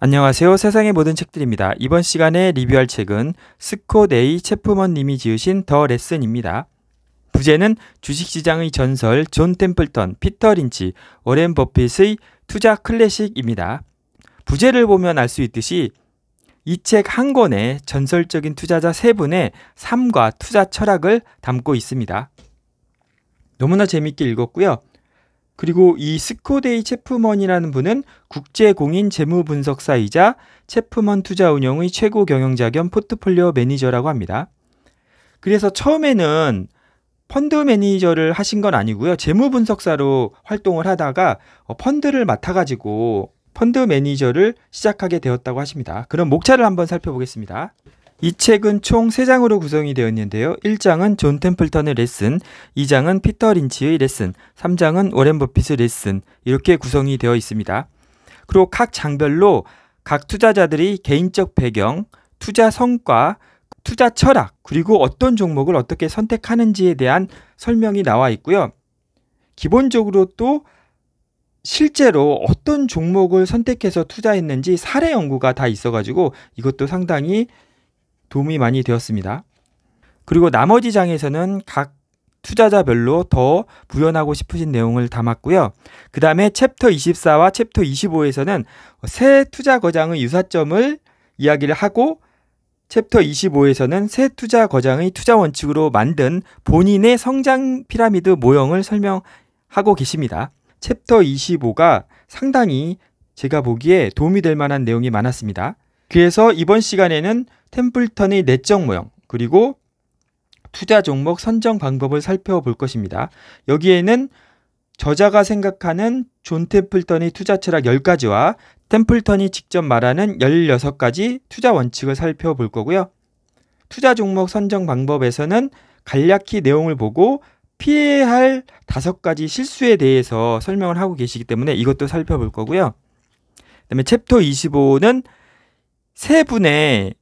안녕하세요. 세상의 모든 책들입니다. 이번 시간에 리뷰할 책은 스코네이 체프먼 님이 지으신 더 레슨입니다. 부제는 주식시장의 전설 존 템플턴, 피터 린치, 오렌 버핏의 투자 클래식입니다. 부제를 보면 알 수 있듯이 이 책 한 권에 전설적인 투자자 세 분의 삶과 투자 철학을 담고 있습니다. 너무나 재밌게 읽었고요. 그리고 이 스코데이 체프먼이라는 분은 국제공인 재무분석사이자 체프먼 투자운용의 최고 경영자 겸 포트폴리오 매니저라고 합니다. 그래서 처음에는 펀드 매니저를 하신 건 아니고요. 재무분석사로 활동을 하다가 어, 펀드를 맡아가지고 펀드 매니저를 시작하게 되었다고 하십니다. 그럼 목차를 한번 살펴보겠습니다. 이 책은 총 3장으로 구성이 되었는데요. 1장은 존 템플턴의 레슨, 2장은 피터 린치의 레슨, 3장은 워렌 버핏의 레슨 이렇게 구성이 되어 있습니다. 그리고 각 장별로 각 투자자들이 개인적 배경, 투자 성과, 투자 철학, 그리고 어떤 종목을 어떻게 선택하는지에 대한 설명이 나와 있고요. 기본적으로 또 실제로 어떤 종목을 선택해서 투자했는지 사례 연구가 다 있어가지고 이것도 상당히 도움이 많이 되었습니다. 그리고 나머지 장에서는 각 투자자별로 더부연하고 싶으신 내용을 담았고요. 그 다음에 챕터 24와 챕터 25에서는 새 투자 거장의 유사점을 이야기를 하고 챕터 25에서는 새 투자 거장의 투자 원칙으로 만든 본인의 성장 피라미드 모형을 설명하고 계십니다. 챕터 25가 상당히 제가 보기에 도움이 될 만한 내용이 많았습니다. 그래서 이번 시간에는 템플턴의 내적 모형 그리고 투자 종목 선정 방법을 살펴볼 것입니다. 여기에는 저자가 생각하는 존 템플턴의 투자 철학 10가지와 템플턴이 직접 말하는 16가지 투자 원칙을 살펴볼 거고요. 투자 종목 선정 방법에서는 간략히 내용을 보고 피해야 할5 가지 실수에 대해서 설명을 하고 계시기 때문에 이것도 살펴볼 거고요. 그다음에 챕터 25는 세 분의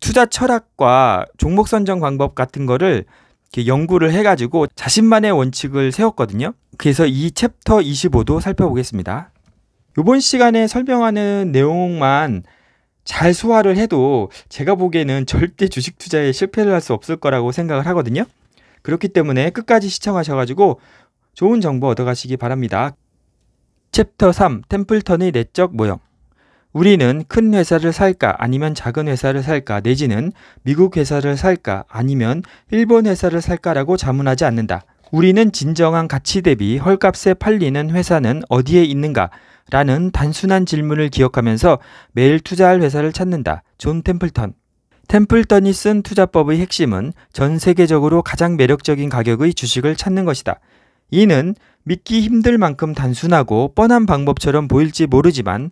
투자 철학과 종목 선정 방법 같은 거를 연구를 해가지고 자신만의 원칙을 세웠거든요. 그래서 이 챕터 25도 살펴보겠습니다. 이번 시간에 설명하는 내용만 잘 소화를 해도 제가 보기에는 절대 주식 투자에 실패를 할 수 없을 거라고 생각을 하거든요. 그렇기 때문에 끝까지 시청하셔가지고 좋은 정보 얻어가시기 바랍니다. 챕터 3 템플턴의 내적 모형 우리는 큰 회사를 살까 아니면 작은 회사를 살까 내지는 미국 회사를 살까 아니면 일본 회사를 살까라고 자문하지 않는다. 우리는 진정한 가치 대비 헐값에 팔리는 회사는 어디에 있는가? 라는 단순한 질문을 기억하면서 매일 투자할 회사를 찾는다. 존 템플턴. 템플턴이 쓴 투자법의 핵심은 전 세계적으로 가장 매력적인 가격의 주식을 찾는 것이다. 이는 믿기 힘들 만큼 단순하고 뻔한 방법처럼 보일지 모르지만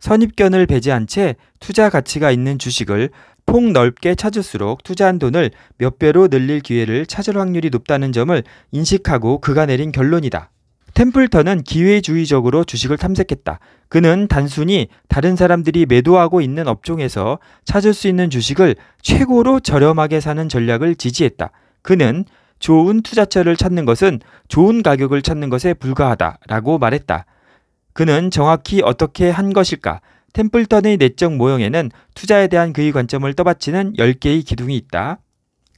선입견을 배제한 채 투자 가치가 있는 주식을 폭넓게 찾을수록 투자한 돈을 몇 배로 늘릴 기회를 찾을 확률이 높다는 점을 인식하고 그가 내린 결론이다. 템플턴은 기회주의적으로 주식을 탐색했다. 그는 단순히 다른 사람들이 매도하고 있는 업종에서 찾을 수 있는 주식을 최고로 저렴하게 사는 전략을 지지했다. 그는 좋은 투자처를 찾는 것은 좋은 가격을 찾는 것에 불과하다라고 말했다. 그는 정확히 어떻게 한 것일까? 템플턴의 내적 모형에는 투자에 대한 그의 관점을 떠받치는 10개의 기둥이 있다.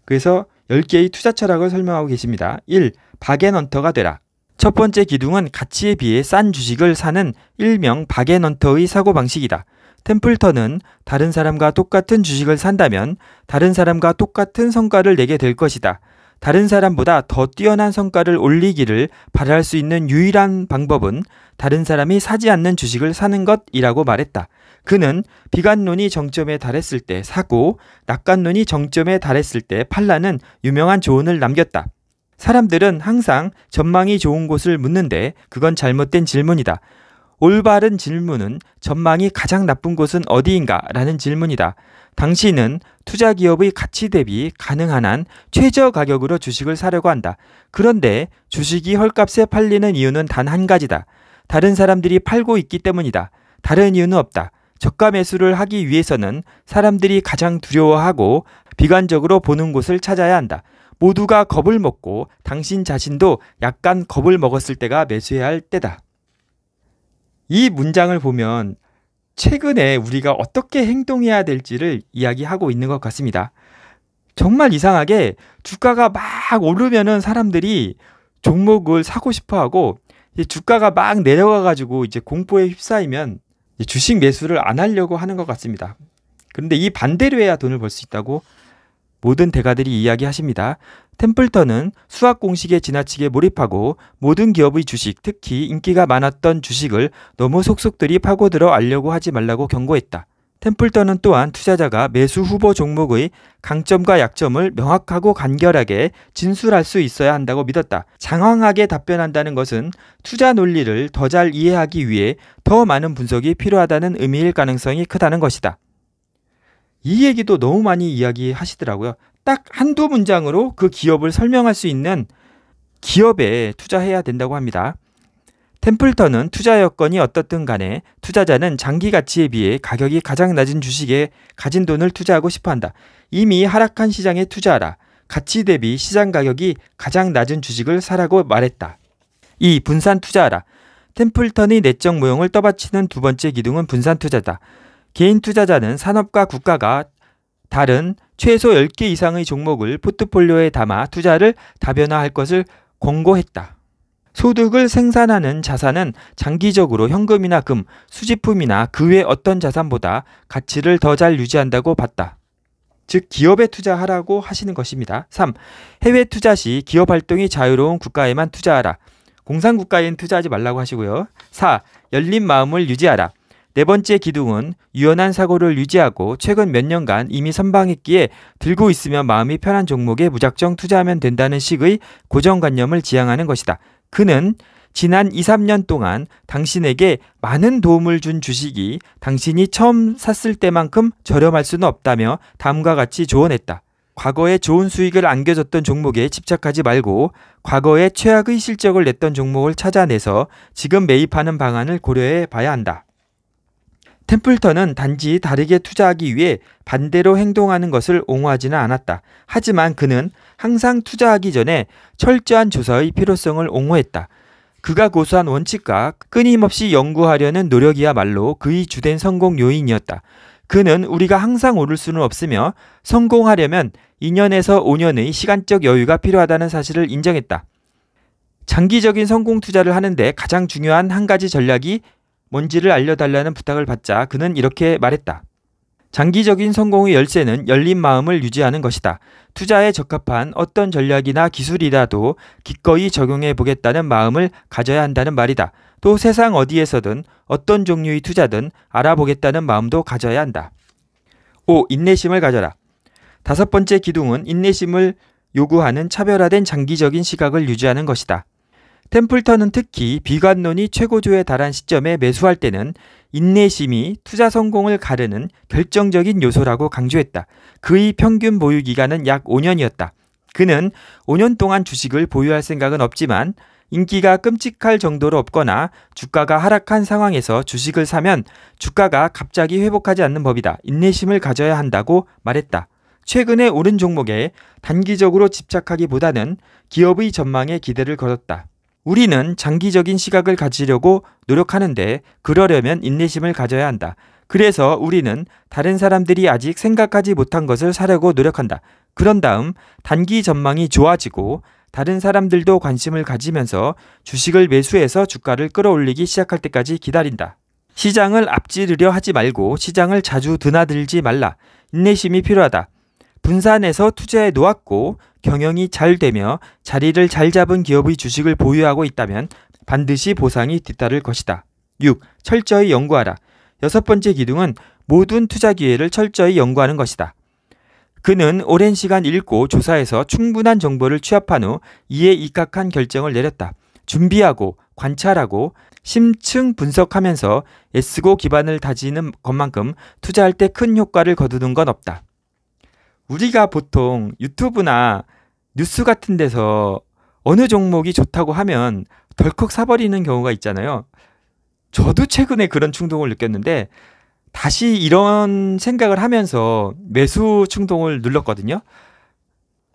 그래서 10개의 투자 철학을 설명하고 계십니다. 1. 바겐헌터가 되라. 첫 번째 기둥은 가치에 비해 싼 주식을 사는 일명 바겐헌터의 사고방식이다. 템플턴은 다른 사람과 똑같은 주식을 산다면 다른 사람과 똑같은 성과를 내게 될 것이다. 다른 사람보다 더 뛰어난 성과를 올리기를 바랄 수 있는 유일한 방법은 다른 사람이 사지 않는 주식을 사는 것이라고 말했다. 그는 비관론이 정점에 달했을 때 사고 낙관론이 정점에 달했을 때 팔라는 유명한 조언을 남겼다. 사람들은 항상 전망이 좋은 곳을 묻는데 그건 잘못된 질문이다. 올바른 질문은 전망이 가장 나쁜 곳은 어디인가? 라는 질문이다. 당신은 투자 기업의 가치 대비 가능한 한 최저 가격으로 주식을 사려고 한다. 그런데 주식이 헐값에 팔리는 이유는 단 한 가지다. 다른 사람들이 팔고 있기 때문이다. 다른 이유는 없다. 저가 매수를 하기 위해서는 사람들이 가장 두려워하고 비관적으로 보는 곳을 찾아야 한다. 모두가 겁을 먹고 당신 자신도 약간 겁을 먹었을 때가 매수해야 할 때다. 이 문장을 보면 최근에 우리가 어떻게 행동해야 될지를 이야기하고 있는 것 같습니다. 정말 이상하게 주가가 막 오르면은 사람들이 종목을 사고 싶어 하고 주가가 막 내려가가지고 이제 공포에 휩싸이면 주식 매수를 안 하려고 하는 것 같습니다. 그런데 이 반대로 해야 돈을 벌 수 있다고 모든 대가들이 이야기하십니다. 템플턴은 수학 공식에 지나치게 몰입하고 모든 기업의 주식, 특히 인기가 많았던 주식을 너무 속속들이 파고들어 알려고 하지 말라고 경고했다. 템플턴은 또한 투자자가 매수 후보 종목의 강점과 약점을 명확하고 간결하게 진술할 수 있어야 한다고 믿었다. 장황하게 답변한다는 것은 투자 논리를 더 잘 이해하기 위해 더 많은 분석이 필요하다는 의미일 가능성이 크다는 것이다. 이 얘기도 너무 많이 이야기하시더라고요. 딱 한두 문장으로 그 기업을 설명할 수 있는 기업에 투자해야 된다고 합니다. 템플턴은 투자 여건이 어떻든 간에 투자자는 장기 가치에 비해 가격이 가장 낮은 주식에 가진 돈을 투자하고 싶어 한다. 이미 하락한 시장에 투자하라. 가치 대비 시장 가격이 가장 낮은 주식을 사라고 말했다. 이 분산 투자하라. 템플턴의 내적 모형을 떠받치는 두 번째 기둥은 분산 투자다. 개인 투자자는 산업과 국가가 다른 최소 10개 이상의 종목을 포트폴리오에 담아 투자를 다변화할 것을 권고했다. 소득을 생산하는 자산은 장기적으로 현금이나 금, 수집품이나그 외 어떤 자산보다 가치를 더 잘 유지한다고 봤다. 즉 기업에 투자하라고 하시는 것입니다. 3. 해외 투자 시 기업 활동이 자유로운 국가에만 투자하라. 공산 국가엔 투자하지 말라고 하시고요. 4. 열린 마음을 유지하라. 네 번째 기둥은 유연한 사고를 유지하고 최근 몇 년간 이미 선방했기에 들고 있으면 마음이 편한 종목에 무작정 투자하면 된다는 식의 고정관념을 지향하는 것이다. 그는 지난 2, 3년 동안 당신에게 많은 도움을 준 주식이 당신이 처음 샀을 때만큼 저렴할 수는 없다며 다음과 같이 조언했다. 과거에 좋은 수익을 안겨줬던 종목에 집착하지 말고 과거에 최악의 실적을 냈던 종목을 찾아내서 지금 매입하는 방안을 고려해 봐야 한다. 템플턴은 단지 다르게 투자하기 위해 반대로 행동하는 것을 옹호하지는 않았다. 하지만 그는 항상 투자하기 전에 철저한 조사의 필요성을 옹호했다. 그가 고수한 원칙과 끊임없이 연구하려는 노력이야말로 그의 주된 성공 요인이었다. 그는 우리가 항상 오를 수는 없으며 성공하려면 2년에서 5년의 시간적 여유가 필요하다는 사실을 인정했다. 장기적인 성공 투자를 하는데 가장 중요한 한 가지 전략이 뭔지를 알려달라는 부탁을 받자 그는 이렇게 말했다. 장기적인 성공의 열쇠는 열린 마음을 유지하는 것이다. 투자에 적합한 어떤 전략이나 기술이라도 기꺼이 적용해 보겠다는 마음을 가져야 한다는 말이다. 또 세상 어디에서든 어떤 종류의 투자든 알아보겠다는 마음도 가져야 한다. 5. 인내심을 가져라. 다섯 번째 기둥은 인내심을 요구하는 차별화된 장기적인 시각을 유지하는 것이다. 템플턴은 특히 비관론이 최고조에 달한 시점에 매수할 때는 인내심이 투자 성공을 가르는 결정적인 요소라고 강조했다. 그의 평균 보유 기간은 약 5년이었다. 그는 5년 동안 주식을 보유할 생각은 없지만 인기가 끔찍할 정도로 없거나 주가가 하락한 상황에서 주식을 사면 주가가 갑자기 회복하지 않는 법이다. 인내심을 가져야 한다고 말했다. 최근에 오른 종목에 단기적으로 집착하기보다는 기업의 전망에 기대를 걸었다. 우리는 장기적인 시각을 가지려고 노력하는데 그러려면 인내심을 가져야 한다. 그래서 우리는 다른 사람들이 아직 생각하지 못한 것을 사려고 노력한다. 그런 다음 단기 전망이 좋아지고 다른 사람들도 관심을 가지면서 주식을 매수해서 주가를 끌어올리기 시작할 때까지 기다린다. 시장을 앞지르려 하지 말고 시장을 자주 드나들지 말라. 인내심이 필요하다. 분산해서 투자해 놓았고 경영이 잘 되며 자리를 잘 잡은 기업의 주식을 보유하고 있다면 반드시 보상이 뒤따를 것이다. 6. 철저히 연구하라. 여섯 번째 기둥은 모든 투자 기회를 철저히 연구하는 것이다. 그는 오랜 시간 읽고 조사해서 충분한 정보를 취합한 후 이에 입각한 결정을 내렸다. 준비하고 관찰하고 심층 분석하면서 애쓰고 기반을 다지는 것만큼 투자할 때 큰 효과를 거두는 건 없다. 우리가 보통 유튜브나 뉴스 같은 데서 어느 종목이 좋다고 하면 덜컥 사버리는 경우가 있잖아요. 저도 최근에 그런 충동을 느꼈는데 다시 이런 생각을 하면서 매수 충동을 눌렀거든요.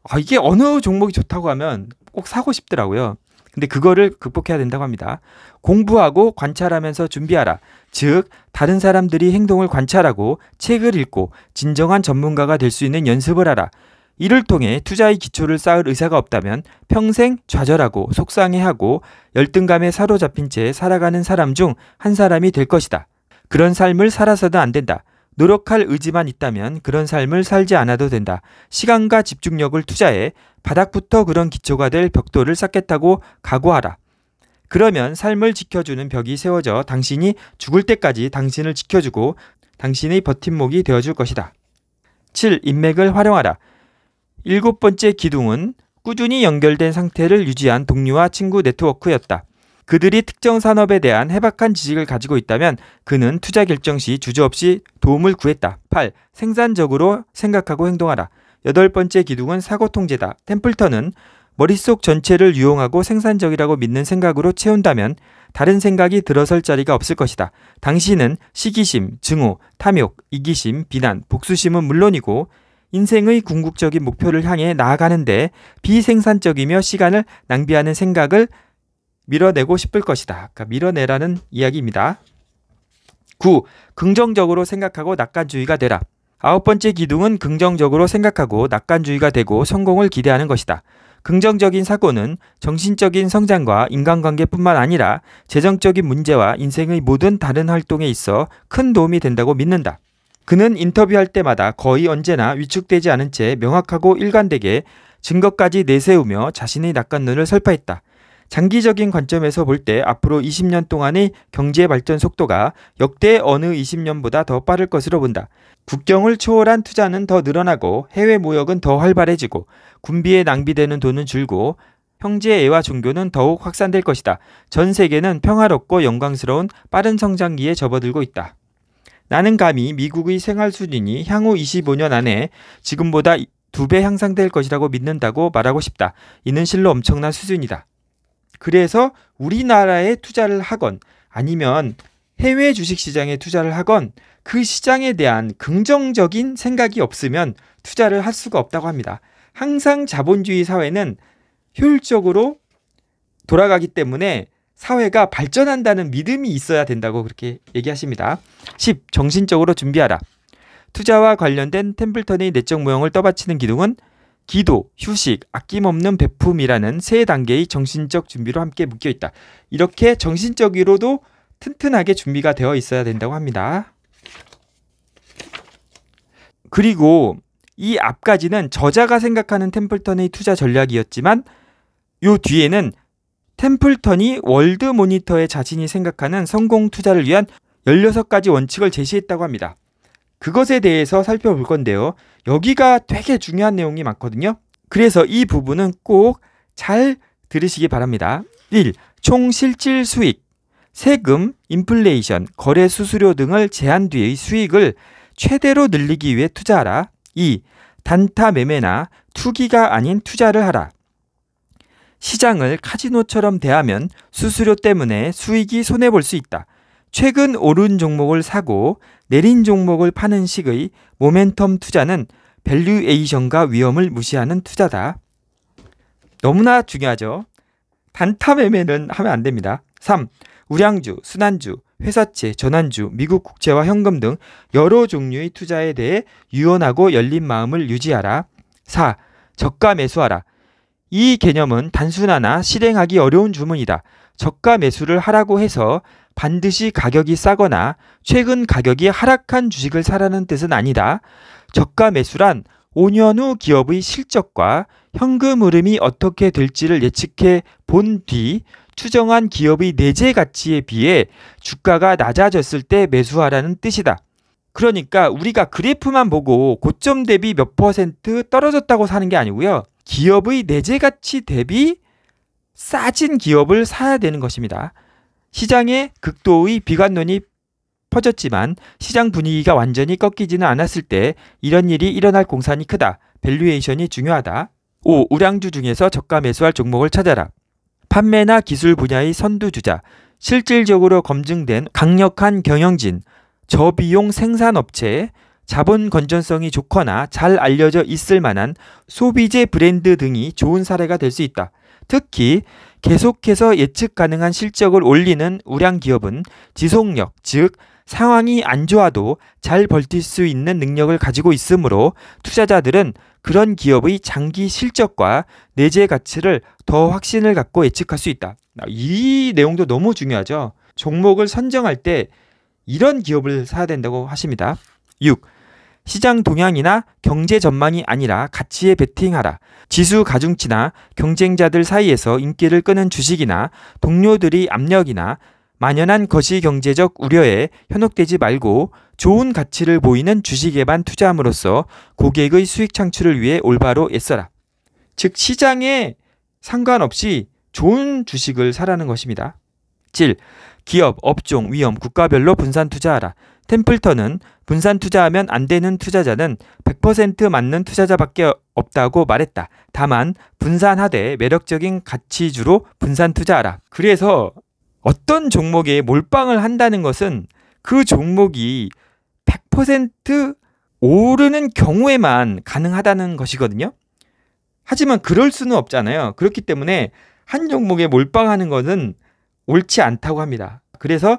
아, 이게 어느 종목이 좋다고 하면 꼭 사고 싶더라고요. 근데 그거를 극복해야 된다고 합니다. 공부하고 관찰하면서 준비하라. 즉 다른 사람들이 행동을 관찰하고 책을 읽고 진정한 전문가가 될 수 있는 연습을 하라. 이를 통해 투자의 기초를 쌓을 의사가 없다면 평생 좌절하고 속상해하고 열등감에 사로잡힌 채 살아가는 사람 중 한 사람이 될 것이다. 그런 삶을 살아서도안 된다. 노력할 의지만 있다면 그런 삶을 살지 않아도 된다. 시간과 집중력을 투자해 바닥부터 그런 기초가 될 벽돌을 쌓겠다고 각오하라. 그러면 삶을 지켜주는 벽이 세워져 당신이 죽을 때까지 당신을 지켜주고 당신의 버팀목이 되어줄 것이다. 7. 인맥을 활용하라. 일곱 번째 기둥은 꾸준히 연결된 상태를 유지한 동료와 친구 네트워크였다. 그들이 특정 산업에 대한 해박한 지식을 가지고 있다면 그는 투자 결정 시 주저없이 도움을 구했다. 8. 생산적으로 생각하고 행동하라. 여덟 번째 기둥은 사고 통제다. 템플턴은 머릿속 전체를 유용하고 생산적이라고 믿는 생각으로 채운다면 다른 생각이 들어설 자리가 없을 것이다. 당신은 시기심, 증오, 탐욕, 이기심, 비난, 복수심은 물론이고 인생의 궁극적인 목표를 향해 나아가는데 비생산적이며 시간을 낭비하는 생각을 밀어내고 싶을 것이다. 그러니까 밀어내라는 이야기입니다. 9. 긍정적으로 생각하고 낙관주의가 되라. 아홉 번째 기둥은 긍정적으로 생각하고 낙관주의가 되고 성공을 기대하는 것이다. 긍정적인 사고는 정신적인 성장과 인간관계뿐만 아니라 재정적인 문제와 인생의 모든 다른 활동에 있어 큰 도움이 된다고 믿는다. 그는 인터뷰할 때마다 거의 언제나 위축되지 않은 채 명확하고 일관되게 증거까지 내세우며 자신의 낚은 눈을 설파했다. 장기적인 관점에서 볼 때 앞으로 20년 동안의 경제 발전 속도가 역대 어느 20년보다 더 빠를 것으로 본다. 국경을 초월한 투자는 더 늘어나고 해외 무역은 더 활발해지고 군비에 낭비되는 돈은 줄고 형제애와 의 종교는 더욱 확산될 것이다. 전 세계는 평화롭고 영광스러운 빠른 성장기에 접어들고 있다. 나는 감히 미국의 생활 수준이 향후 25년 안에 지금보다 두 배 향상될 것이라고 믿는다고 말하고 싶다. 이는 실로 엄청난 수준이다. 그래서 우리나라에 투자를 하건 아니면 해외 주식 시장에 투자를 하건 그 시장에 대한 긍정적인 생각이 없으면 투자를 할 수가 없다고 합니다. 항상 자본주의 사회는 효율적으로 돌아가기 때문에 사회가 발전한다는 믿음이 있어야 된다고 그렇게 얘기하십니다. 10. 정신적으로 준비하라. 투자와 관련된 템플턴의 내적 모형을 떠받치는 기둥은 기도, 휴식, 아낌없는 배품이라는 세 단계의 정신적 준비로 함께 묶여 있다. 이렇게 정신적으로도 튼튼하게 준비가 되어 있어야 된다고 합니다. 그리고 이 앞까지는 저자가 생각하는 템플턴의 투자 전략이었지만 요 뒤에는 템플턴이 월드 모니터의 자신이 생각하는 성공 투자를 위한 16가지 원칙을 제시했다고 합니다. 그것에 대해서 살펴볼 건데요. 여기가 되게 중요한 내용이 많거든요. 그래서 이 부분은 꼭 잘 들으시기 바랍니다. 1. 총 실질 수익. 세금, 인플레이션, 거래 수수료 등을 제한 뒤의 수익을 최대로 늘리기 위해 투자하라. 2. 단타 매매나 투기가 아닌 투자를 하라. 시장을 카지노처럼 대하면 수수료 때문에 수익이 손해볼 수 있다. 최근 오른 종목을 사고 내린 종목을 파는 식의 모멘텀 투자는 밸류에이션과 위험을 무시하는 투자다. 너무나 중요하죠. 단타 매매는 하면 안 됩니다. 3. 우량주, 순환주, 회사채, 전환주, 미국 국채와 현금 등 여러 종류의 투자에 대해 유연하고 열린 마음을 유지하라. 4. 저가 매수하라. 이 개념은 단순하나 실행하기 어려운 주문이다. 저가 매수를 하라고 해서 반드시 가격이 싸거나 최근 가격이 하락한 주식을 사라는 뜻은 아니다. 저가 매수란 5년 후 기업의 실적과 현금 흐름이 어떻게 될지를 예측해 본 뒤 추정한 기업의 내재 가치에 비해 주가가 낮아졌을 때 매수하라는 뜻이다. 그러니까 우리가 그래프만 보고 고점 대비 몇 퍼센트 떨어졌다고 사는 게 아니고요. 기업의 내재 가치 대비 싸진 기업을 사야 되는 것입니다. 시장에 극도의 비관론이 퍼졌지만 시장 분위기가 완전히 꺾이지는 않았을 때 이런 일이 일어날 공산이 크다. 밸류에이션이 중요하다. 5. 우량주 중에서 저가 매수할 종목을 찾아라. 판매나 기술 분야의 선두주자, 실질적으로 검증된 강력한 경영진, 저비용 생산업체, 자본 건전성이 좋거나 잘 알려져 있을 만한 소비재 브랜드 등이 좋은 사례가 될 수 있다. 특히 계속해서 예측 가능한 실적을 올리는 우량 기업은 지속력, 즉 상황이 안 좋아도 잘 버틸 수 있는 능력을 가지고 있으므로 투자자들은 그런 기업의 장기 실적과 내재 가치를 더 확신을 갖고 예측할 수 있다. 아, 이 내용도 너무 중요하죠. 종목을 선정할 때 이런 기업을 사야 된다고 하십니다. 6. 시장 동향이나 경제 전망이 아니라 가치에 베팅하라. 지수 가중치나 경쟁자들 사이에서 인기를 끄는 주식이나 동료들이 압력이나 만연한 거시 경제적 우려에 현혹되지 말고 좋은 가치를 보이는 주식에만 투자함으로써 고객의 수익 창출을 위해 올바로 애써라. 즉 시장에 상관없이 좋은 주식을 사라는 것입니다. 7. 기업, 업종, 위험, 국가별로 분산 투자하라. 템플턴은 분산 투자하면 안 되는 투자자는 100% 맞는 투자자밖에 없다고 말했다. 다만 분산하되 매력적인 가치주로 분산 투자하라. 그래서 어떤 종목에 몰빵을 한다는 것은 그 종목이 100% 오르는 경우에만 가능하다는 것이거든요. 하지만 그럴 수는 없잖아요. 그렇기 때문에 한 종목에 몰빵하는 것은 옳지 않다고 합니다. 그래서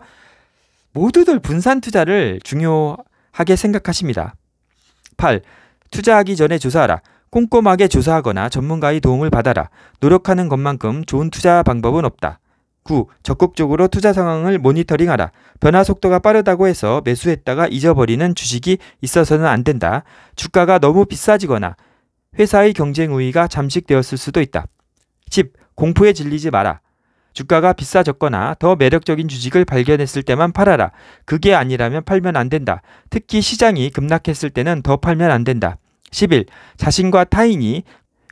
모두들 분산 투자를 중요 하게 생각하십니다. 8. 투자하기 전에 조사하라. 꼼꼼하게 조사하거나 전문가의 도움을 받아라. 노력하는 것만큼 좋은 투자 방법은 없다. 9. 적극적으로 투자 상황을 모니터링하라. 변화 속도가 빠르다고 해서 매수했다가 잊어버리는 주식이 있어서는 안 된다. 주가가 너무 비싸지거나 회사의 경쟁 우위가 잠식되었을 수도 있다. 10. 공포에 질리지 마라. 주가가 비싸졌거나 더 매력적인 주식을 발견했을 때만 팔아라. 그게 아니라면 팔면 안 된다. 특히 시장이 급락했을 때는 더 팔면 안 된다. 11. 자신과 타인이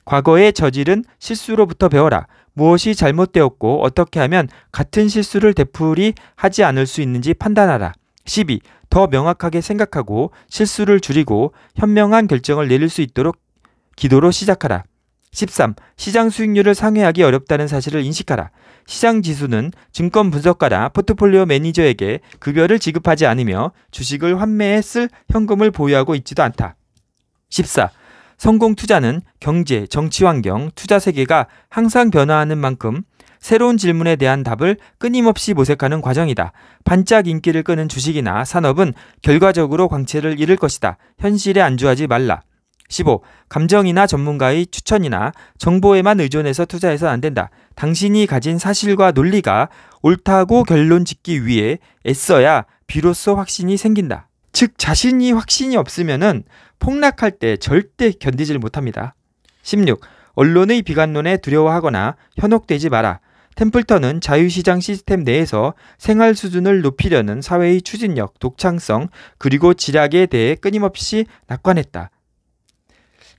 과거에 저지른 실수로부터 배워라. 무엇이 잘못되었고 어떻게 하면 같은 실수를 되풀이 하지 않을 수 있는지 판단하라. 12. 더 명확하게 생각하고 실수를 줄이고 현명한 결정을 내릴 수 있도록 기도로 시작하라. 13. 시장 수익률을 상회하기 어렵다는 사실을 인식하라. 시장 지수는 증권 분석가나 포트폴리오 매니저에게 급여를 지급하지 않으며 주식을 환매에 쓸 현금을 보유하고 있지도 않다. 14. 성공 투자는 경제, 정치 환경, 투자 세계가 항상 변화하는 만큼 새로운 질문에 대한 답을 끊임없이 모색하는 과정이다. 반짝 인기를 끄는 주식이나 산업은 결과적으로 광채를 잃을 것이다. 현실에 안주하지 말라. 15. 감정이나 전문가의 추천이나 정보에만 의존해서 투자해서 는안 된다. 당신이 가진 사실과 논리가 옳다고 결론 짓기 위해 애써야 비로소 확신이 생긴다. 즉, 자신이 확신이 없으면은 폭락할 때 절대 견디질 못합니다. 16. 언론의 비관론에 두려워하거나 현혹되지 마라. 템플턴은 자유시장 시스템 내에서 생활 수준을 높이려는 사회의 추진력, 독창성, 그리고 지략에 대해 끊임없이 낙관했다.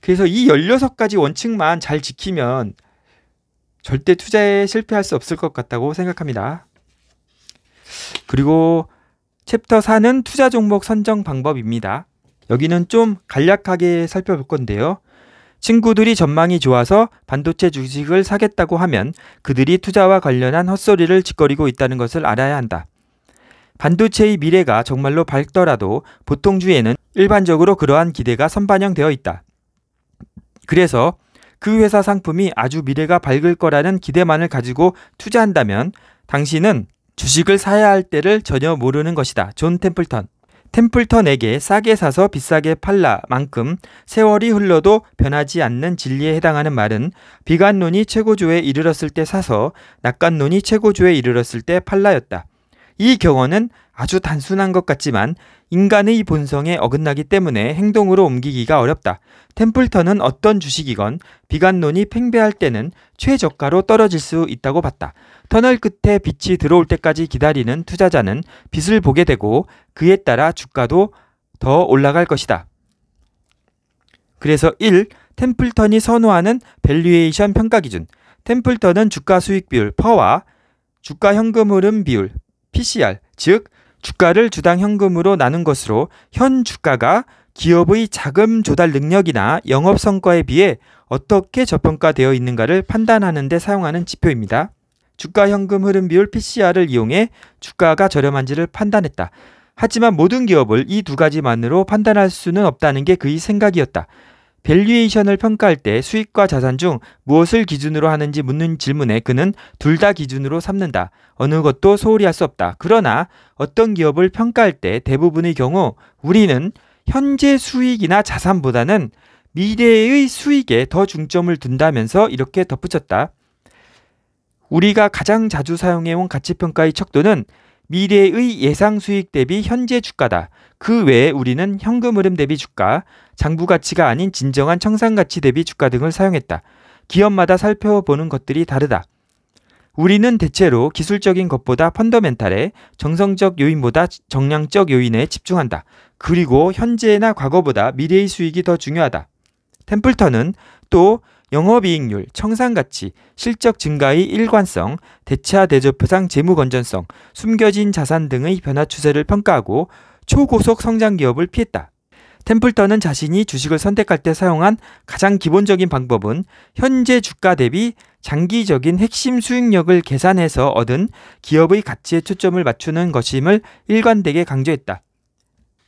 그래서 이 16가지 원칙만 잘 지키면 절대 투자에 실패할 수 없을 것 같다고 생각합니다. 그리고 챕터 4는 투자 종목 선정 방법입니다. 여기는 좀 간략하게 살펴볼 건데요. 친구들이 전망이 좋아서 반도체 주식을 사겠다고 하면 그들이 투자와 관련한 헛소리를 짓거리고 있다는 것을 알아야 한다. 반도체의 미래가 정말로 밝더라도 보통 주에는 일반적으로 그러한 기대가 선반영되어 있다. 그래서 그 회사 상품이 아주 미래가 밝을 거라는 기대만을 가지고 투자한다면 당신은 주식을 사야 할 때를 전혀 모르는 것이다. 존 템플턴. 템플턴에게 싸게 사서 비싸게 팔라 만큼 세월이 흘러도 변하지 않는 진리에 해당하는 말은 비관론이 최고조에 이르렀을 때 사서 낙관론이 최고조에 이르렀을 때 팔라였다. 이 경험은 아주 단순한 것 같지만 인간의 이 본성에 어긋나기 때문에 행동으로 옮기기가 어렵다. 템플턴은 어떤 주식이건 비관론이 팽배할 때는 최저가로 떨어질 수 있다고 봤다. 터널 끝에 빛이 들어올 때까지 기다리는 투자자는 빛을 보게 되고 그에 따라 주가도 더 올라갈 것이다. 그래서 1. 템플턴이 선호하는 밸류에이션 평가 기준. 템플턴은 주가 수익 비율 퍼와 주가 현금 흐름 비율 PCR 즉 주가를 주당 현금으로 나눈 것으로 현 주가가 기업의 자금 조달 능력이나 영업 성과에 비해 어떻게 저평가되어 있는가를 판단하는 데 사용하는 지표입니다. 주가 현금 흐름 비율 PCR을 이용해 주가가 저렴한지를 판단했다. 하지만 모든 기업을 이 두 가지만으로 판단할 수는 없다는 게 그의 생각이었다. 밸류에이션을 평가할 때 수익과 자산 중 무엇을 기준으로 하는지 묻는 질문에 그는 둘 다 기준으로 삼는다. 어느 것도 소홀히 할 수 없다. 그러나 어떤 기업을 평가할 때 대부분의 경우 우리는 현재 수익이나 자산보다는 미래의 수익에 더 중점을 둔다면서 이렇게 덧붙였다. 우리가 가장 자주 사용해온 가치평가의 척도는 미래의 예상 수익 대비 현재 주가다. 그 외에 우리는 현금 흐름 대비 주가, 장부 가치가 아닌 진정한 청산 가치 대비 주가 등을 사용했다. 기업마다 살펴보는 것들이 다르다. 우리는 대체로 기술적인 것보다 펀더멘탈에 정성적 요인보다 정량적 요인에 집중한다. 그리고 현재나 과거보다 미래의 수익이 더 중요하다. 템플턴은 또 영업이익률, 청산가치, 실적 증가의 일관성, 대차 대조표상 재무 건전성, 숨겨진 자산 등의 변화 추세를 평가하고 초고속 성장 기업을 피했다. 템플턴은 자신이 주식을 선택할 때 사용한 가장 기본적인 방법은 현재 주가 대비 장기적인 핵심 수익력을 계산해서 얻은 기업의 가치에 초점을 맞추는 것임을 일관되게 강조했다.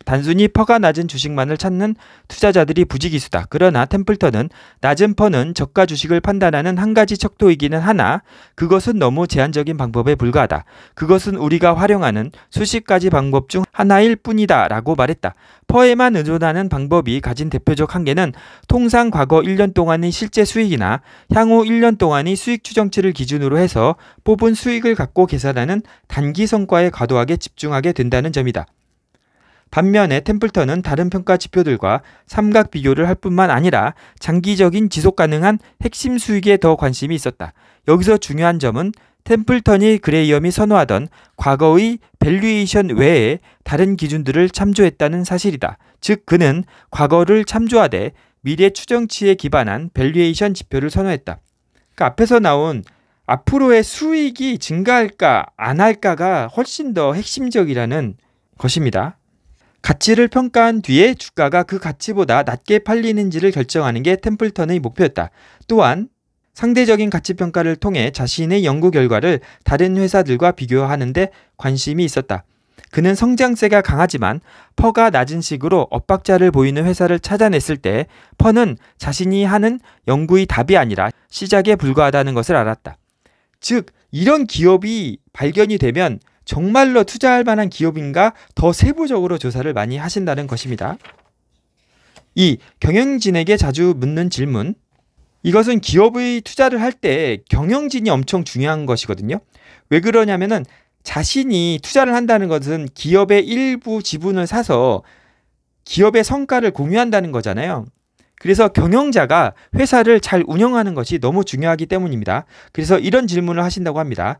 단순히 퍼가 낮은 주식만을 찾는 투자자들이 부지기수다. 그러나 템플턴은 낮은 퍼는 저가 주식을 판단하는 한 가지 척도이기는 하나 그것은 너무 제한적인 방법에 불과하다. 그것은 우리가 활용하는 수십 가지 방법 중 하나일 뿐이다 라고 말했다. 퍼에만 의존하는 방법이 가진 대표적 한계는 통상 과거 1년 동안의 실제 수익이나 향후 1년 동안의 수익 추정치를 기준으로 해서 뽑은 수익을 갖고 계산하는 단기 성과에 과도하게 집중하게 된다는 점이다. 반면에 템플턴은 다른 평가 지표들과 삼각 비교를 할 뿐만 아니라 장기적인 지속 가능한 핵심 수익에 더 관심이 있었다. 여기서 중요한 점은 템플턴이 그레이엄이 선호하던 과거의 밸류에이션 외에 다른 기준들을 참조했다는 사실이다. 즉 그는 과거를 참조하되 미래 추정치에 기반한 밸류에이션 지표를 선호했다. 그 앞에서 나온 앞으로의 수익이 증가할까 안 할까가 훨씬 더 핵심적이라는 것입니다. 가치를 평가한 뒤에 주가가 그 가치보다 낮게 팔리는지를 결정하는 게 템플턴의 목표였다. 또한 상대적인 가치 평가를 통해 자신의 연구 결과를 다른 회사들과 비교하는데 관심이 있었다. 그는 성장세가 강하지만 퍼가 낮은 식으로 엇박자를 보이는 회사를 찾아냈을 때 퍼는 자신이 하는 연구의 답이 아니라 시작에 불과하다는 것을 알았다. 즉, 이런 기업이 발견이 되면 정말로 투자할 만한 기업인가 더 세부적으로 조사를 많이 하신다는 것입니다. 이 경영진에게 자주 묻는 질문. 이것은 기업의 투자를 할 때 경영진이 엄청 중요한 것이거든요. 왜 그러냐면은 자신이 투자를 한다는 것은 기업의 일부 지분을 사서 기업의 성과를 공유한다는 거잖아요. 그래서 경영자가 회사를 잘 운영하는 것이 너무 중요하기 때문입니다. 그래서 이런 질문을 하신다고 합니다.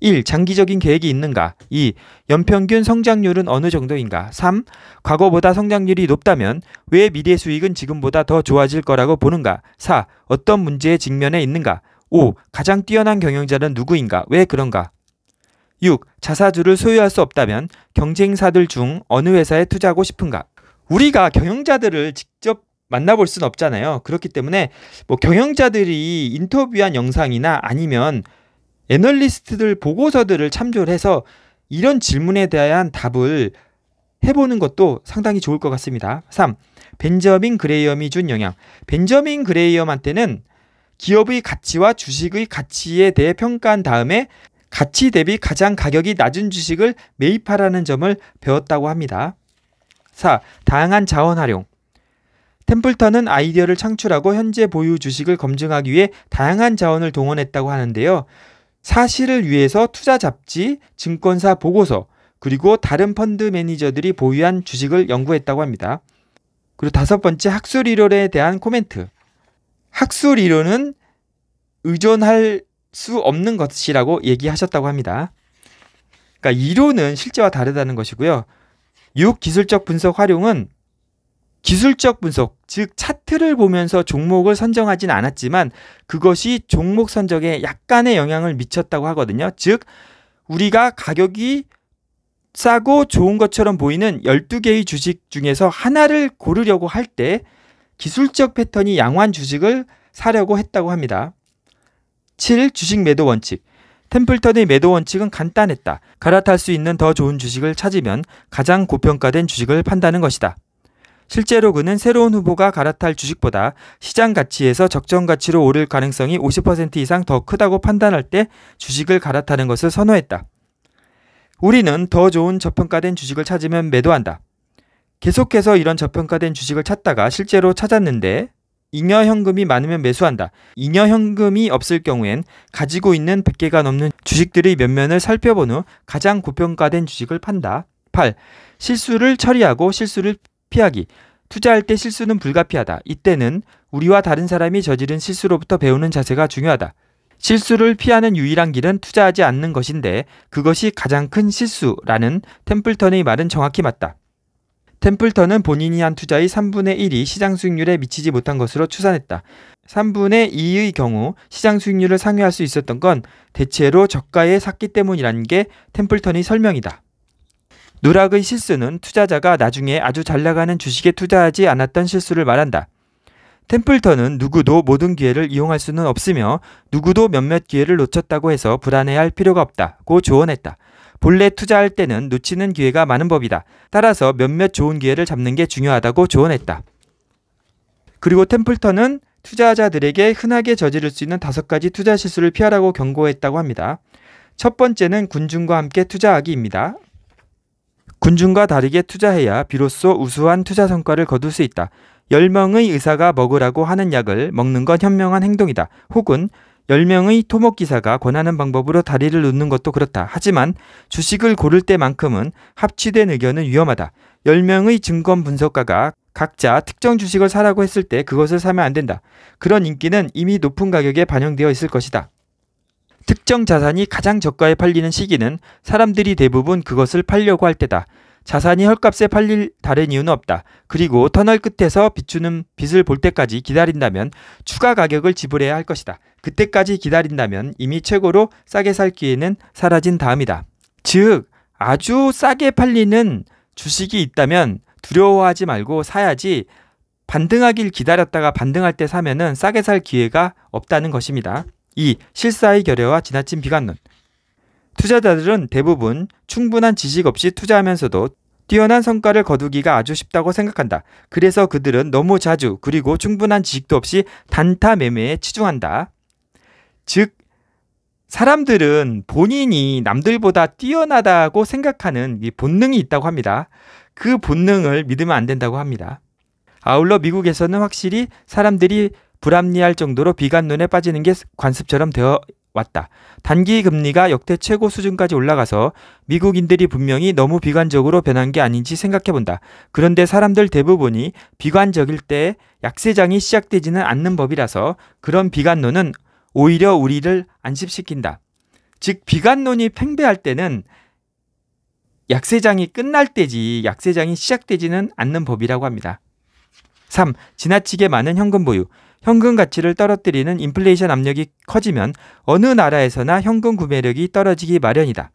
1. 장기적인 계획이 있는가? 2. 연평균 성장률은 어느 정도인가? 3. 과거보다 성장률이 높다면 왜 미래 수익은 지금보다 더 좋아질 거라고 보는가? 4. 어떤 문제에 직면해 있는가? 5. 가장 뛰어난 경영자는 누구인가? 왜 그런가? 6. 자사주를 소유할 수 없다면 경쟁사들 중 어느 회사에 투자하고 싶은가? 우리가 경영자들을 직접 만나볼 수는 없잖아요. 그렇기 때문에 뭐 경영자들이 인터뷰한 영상이나 아니면 애널리스트들 보고서들을 참조를 해서 이런 질문에 대한 답을 해보는 것도 상당히 좋을 것 같습니다. 3. 벤저민 그레이엄이 준 영향. 벤저민 그레이엄한테는 기업의 가치와 주식의 가치에 대해 평가한 다음에 가치 대비 가장 가격이 낮은 주식을 매입하라는 점을 배웠다고 합니다. 4. 다양한 자원 활용. 템플턴은 아이디어를 창출하고 현재 보유 주식을 검증하기 위해 다양한 자원을 동원했다고 하는데요. 사실을 위해서 투자 잡지, 증권사 보고서, 그리고 다른 펀드 매니저들이 보유한 주식을 연구했다고 합니다. 그리고 다섯 번째 학술 이론에 대한 코멘트. 학술 이론은 의존할 수 없는 것이라고 얘기하셨다고 합니다. 그러니까 이론은 실제와 다르다는 것이고요. 육 기술적 분석 활용은 기술적 분석, 즉 차트를 보면서 종목을 선정하진 않았지만 그것이 종목 선정에 약간의 영향을 미쳤다고 하거든요. 즉 우리가 가격이 싸고 좋은 것처럼 보이는 12개의 주식 중에서 하나를 고르려고 할 때 기술적 패턴이 양호한 주식을 사려고 했다고 합니다. 7. 주식 매도 원칙. 템플턴의 매도 원칙은 간단했다. 갈아탈 수 있는 더 좋은 주식을 찾으면 가장 고평가된 주식을 판다는 것이다. 실제로 그는 새로운 후보가 갈아탈 주식보다 시장 가치에서 적정 가치로 오를 가능성이 50% 이상 더 크다고 판단할 때 주식을 갈아타는 것을 선호했다. 우리는 더 좋은 저평가된 주식을 찾으면 매도한다. 계속해서 이런 저평가된 주식을 찾다가 실제로 찾았는데 잉여 현금이 많으면 매수한다. 잉여 현금이 없을 경우엔 가지고 있는 100개가 넘는 주식들의 몇면을 살펴본 후 가장 고평가된 주식을 판다. 8. 실수를 처리하고 실수를 피하기. 투자할 때 실수는 불가피하다. 이때는 우리와 다른 사람이 저지른 실수로부터 배우는 자세가 중요하다. 실수를 피하는 유일한 길은 투자하지 않는 것인데 그것이 가장 큰 실수라는 템플턴의 말은 정확히 맞다. 템플턴은 본인이 한 투자의 3분의 1이 시장 수익률에 미치지 못한 것으로 추산했다. 3분의 2의 경우 시장 수익률을 상회할 수 있었던 건 대체로 저가에 샀기 때문이라는 게 템플턴의 설명이다. 누락의 실수는 투자자가 나중에 아주 잘 나가는 주식에 투자하지 않았던 실수를 말한다. 템플턴은 누구도 모든 기회를 이용할 수는 없으며 누구도 몇몇 기회를 놓쳤다고 해서 불안해할 필요가 없다고 조언했다. 본래 투자할 때는 놓치는 기회가 많은 법이다. 따라서 몇몇 좋은 기회를 잡는 게 중요하다고 조언했다. 그리고 템플턴은 투자자들에게 흔하게 저지를 수 있는 다섯 가지 투자 실수를 피하라고 경고했다고 합니다. 첫 번째는 군중과 함께 투자하기입니다. 군중과 다르게 투자해야 비로소 우수한 투자 성과를 거둘 수 있다. 10명의 의사가 먹으라고 하는 약을 먹는 건 현명한 행동이다. 혹은 10명의 토목기사가 권하는 방법으로 다리를 놓는 것도 그렇다. 하지만 주식을 고를 때만큼은 합치된 의견은 위험하다. 10명의 증권 분석가가 각자 특정 주식을 사라고 했을 때 그것을 사면 안 된다. 그런 인기는 이미 높은 가격에 반영되어 있을 것이다. 특정 자산이 가장 저가에 팔리는 시기는 사람들이 대부분 그것을 팔려고 할 때다. 자산이 헐값에 팔릴 다른 이유는 없다. 그리고 터널 끝에서 비추는 빛을 볼 때까지 기다린다면 추가 가격을 지불해야 할 것이다. 그때까지 기다린다면 이미 최고로 싸게 살 기회는 사라진 다음이다. 즉, 아주 싸게 팔리는 주식이 있다면 두려워하지 말고 사야지 반등하길 기다렸다가 반등할 때 사면은 싸게 살 기회가 없다는 것입니다. 이 실사의 결여와 지나친 비관론. 투자자들은 대부분 충분한 지식 없이 투자하면서도 뛰어난 성과를 거두기가 아주 쉽다고 생각한다. 그래서 그들은 너무 자주 그리고 충분한 지식도 없이 단타 매매에 치중한다. 즉, 사람들은 본인이 남들보다 뛰어나다고 생각하는 이 본능이 있다고 합니다. 그 본능을 믿으면 안 된다고 합니다. 아울러 미국에서는 확실히 사람들이 불합리할 정도로 비관 론에 빠지는 게 관습처럼 되어 왔다. 단기 금리가 역대 최고 수준까지 올라가서 미국인들이 분명히 너무 비관적으로 변한 게 아닌지 생각해 본다. 그런데 사람들 대부분이 비관적일 때 약세장이 시작되지는 않는 법이라서 그런 비관론은 오히려 우리를 안심시킨다. 즉 비관론이 팽배할 때는 약세장이 끝날 때지 약세장이 시작되지는 않는 법이라고 합니다. 3. 지나치게 많은 현금 보유. 현금 가치를 떨어뜨리는 인플레이션 압력이 커지면 어느 나라에서나 현금 구매력이 떨어지기 마련이다.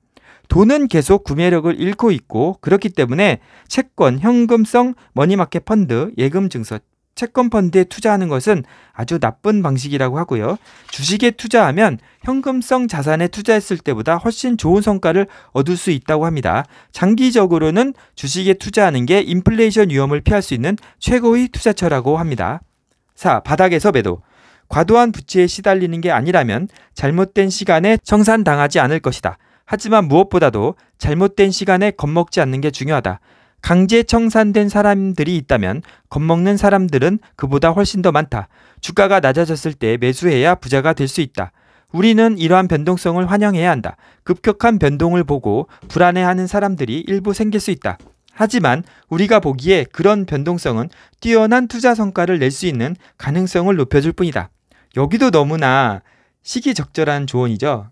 돈은 계속 구매력을 잃고 있고 그렇기 때문에 채권, 현금성, 머니마켓 펀드, 예금 증서, 채권 펀드에 투자하는 것은 아주 나쁜 방식이라고 하고요. 주식에 투자하면 현금성 자산에 투자했을 때보다 훨씬 좋은 성과를 얻을 수 있다고 합니다. 장기적으로는 주식에 투자하는 게 인플레이션 위험을 피할 수 있는 최고의 투자처라고 합니다. 4. 바닥에서 매도. 과도한 부채에 시달리는 게 아니라면 잘못된 시간에 청산당하지 않을 것이다. 하지만 무엇보다도 잘못된 시간에 겁먹지 않는 게 중요하다. 강제 청산된 사람들이 있다면 겁먹는 사람들은 그보다 훨씬 더 많다. 주가가 낮아졌을 때 매수해야 부자가 될 수 있다. 우리는 이러한 변동성을 환영해야 한다. 급격한 변동을 보고 불안해하는 사람들이 일부 생길 수 있다. 하지만 우리가 보기에 그런 변동성은 뛰어난 투자 성과를 낼 수 있는 가능성을 높여줄 뿐이다. 여기도 너무나 시기적절한 조언이죠.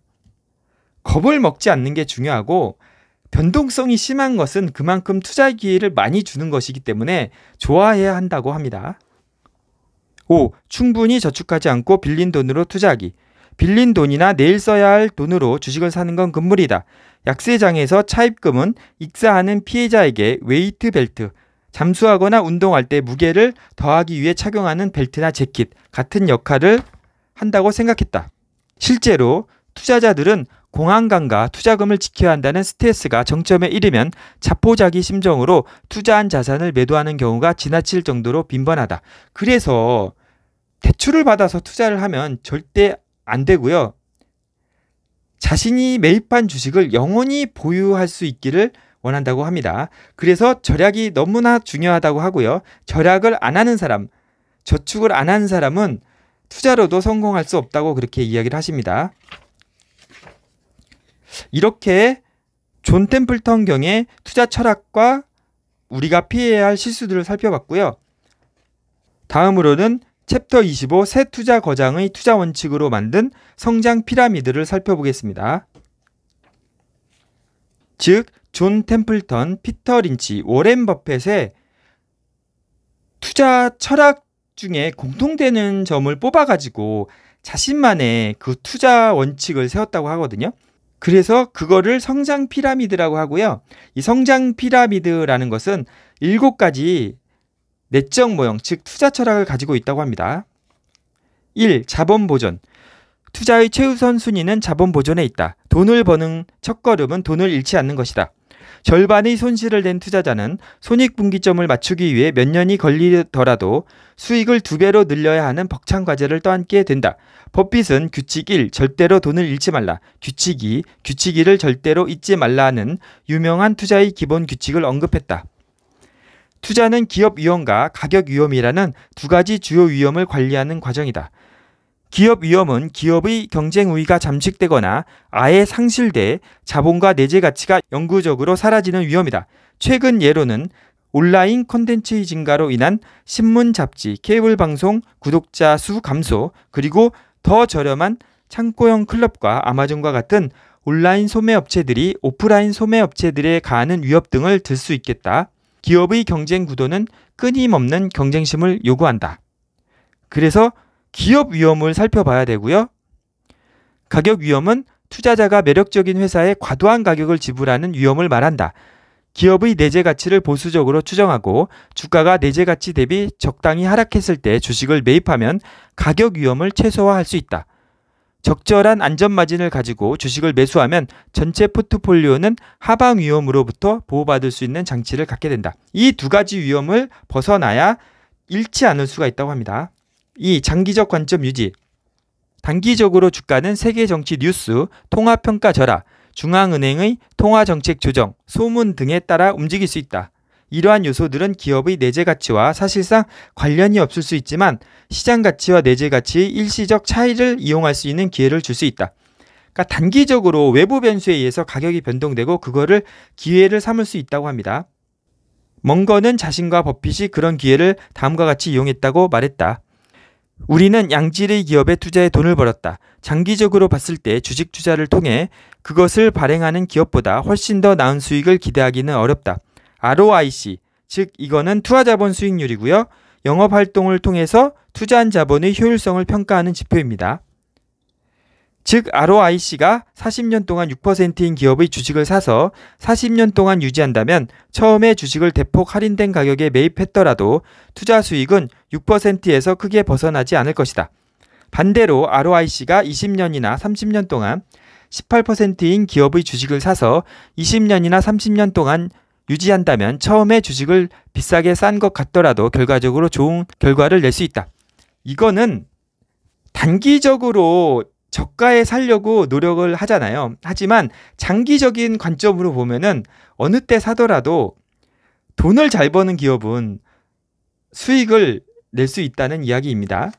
겁을 먹지 않는 게 중요하고 변동성이 심한 것은 그만큼 투자 기회를 많이 주는 것이기 때문에 좋아해야 한다고 합니다. 5. 충분히 저축하지 않고 빌린 돈으로 투자하기. 빌린 돈이나 내일 써야 할 돈으로 주식을 사는 건 금물이다. 약세장에서 차입금은 익사하는 피해자에게 웨이트 벨트, 잠수하거나 운동할 때 무게를 더하기 위해 착용하는 벨트나 재킷 같은 역할을 한다고 생각했다. 실제로 투자자들은 공황감과 투자금을 지켜야 한다는 스트레스가 정점에 이르면 자포자기 심정으로 투자한 자산을 매도하는 경우가 지나칠 정도로 빈번하다. 그래서 대출을 받아서 투자를 하면 절대 안 되고요. 자신이 매입한 주식을 영원히 보유할 수 있기를 원한다고 합니다. 그래서 절약이 너무나 중요하다고 하고요. 절약을 안 하는 사람, 저축을 안 하는 사람은 투자로도 성공할 수 없다고 그렇게 이야기를 하십니다. 이렇게 존 템플턴 경의 투자 철학과 우리가 피해야 할 실수들을 살펴봤고요. 다음으로는 챕터 25 새 투자 거장의 투자 원칙으로 만든 성장 피라미드를 살펴보겠습니다. 즉, 존 템플턴, 피터 린치, 워렌 버펫의 투자 철학 중에 공통되는 점을 뽑아가지고 자신만의 그 투자 원칙을 세웠다고 하거든요. 그래서 그거를 성장 피라미드라고 하고요. 이 성장 피라미드라는 것은 7 가지 내적 모형, 즉 투자 철학을 가지고 있다고 합니다. 1. 자본 보존. 투자의 최우선 순위는 자본 보존에 있다. 돈을 버는 첫걸음은 돈을 잃지 않는 것이다. 절반의 손실을 낸 투자자는 손익 분기점을 맞추기 위해 몇 년이 걸리더라도 수익을 두 배로 늘려야 하는 벅찬 과제를 떠안게 된다. 법핏은 규칙 1, 절대로 돈을 잃지 말라. 규칙 2, 규칙 2를 절대로 잊지 말라는 유명한 투자의 기본 규칙을 언급했다. 투자는 기업 위험과 가격 위험이라는 두 가지 주요 위험을 관리하는 과정이다. 기업 위험은 기업의 경쟁 우위가 잠식되거나 아예 상실돼 자본과 내재 가치가 영구적으로 사라지는 위험이다. 최근 예로는 온라인 컨텐츠의 증가로 인한 신문 잡지, 케이블 방송 구독자 수 감소, 그리고 더 저렴한 창고형 클럽과 아마존과 같은 온라인 소매업체들이 오프라인 소매업체들에 가하는 위협 등을 들 수 있겠다. 기업의 경쟁 구도는 끊임없는 경쟁심을 요구한다. 그래서 기업 위험을 살펴봐야 되고요. 가격 위험은 투자자가 매력적인 회사에 과도한 가격을 지불하는 위험을 말한다. 기업의 내재 가치를 보수적으로 추정하고 주가가 내재 가치 대비 적당히 하락했을 때 주식을 매입하면 가격 위험을 최소화할 수 있다. 적절한 안전 마진을 가지고 주식을 매수하면 전체 포트폴리오는 하방 위험으로부터 보호받을 수 있는 장치를 갖게 된다. 이 두 가지 위험을 벗어나야 잃지 않을 수가 있다고 합니다. 이 장기적 관점 유지. 단기적으로 주가는 세계 정치 뉴스, 통화 평가 절하, 중앙은행의 통화 정책 조정, 소문 등에 따라 움직일 수 있다. 이러한 요소들은 기업의 내재 가치와 사실상 관련이 없을 수 있지만 시장 가치와 내재 가치의 일시적 차이를 이용할 수 있는 기회를 줄 수 있다. 그러니까 단기적으로 외부 변수에 의해서 가격이 변동되고 그거를 기회를 삼을 수 있다고 합니다. 먼거는 자신과 버핏이 그런 기회를 다음과 같이 이용했다고 말했다. 우리는 양질의 기업에 투자해 돈을 벌었다. 장기적으로 봤을 때 주식 투자를 통해 그것을 발행하는 기업보다 훨씬 더 나은 수익을 기대하기는 어렵다. ROIC, 즉 이거는 투자 자본 수익률이고요. 영업 활동을 통해서 투자한 자본의 효율성을 평가하는 지표입니다. 즉 ROIC가 40년 동안 6%인 기업의 주식을 사서 40년 동안 유지한다면 처음에 주식을 대폭 할인된 가격에 매입했더라도 투자 수익은 6%에서 크게 벗어나지 않을 것이다. 반대로 ROIC가 20년이나 30년 동안 18%인 기업의 주식을 사서 20년이나 30년 동안 유지한다면 처음에 주식을 비싸게 싼 것 같더라도 결과적으로 좋은 결과를 낼 수 있다. 이거는 단기적으로 저가에 살려고 노력을 하잖아요. 하지만 장기적인 관점으로 보면은 어느 때 사더라도 돈을 잘 버는 기업은 수익을 낼 수 있다는 이야기입니다.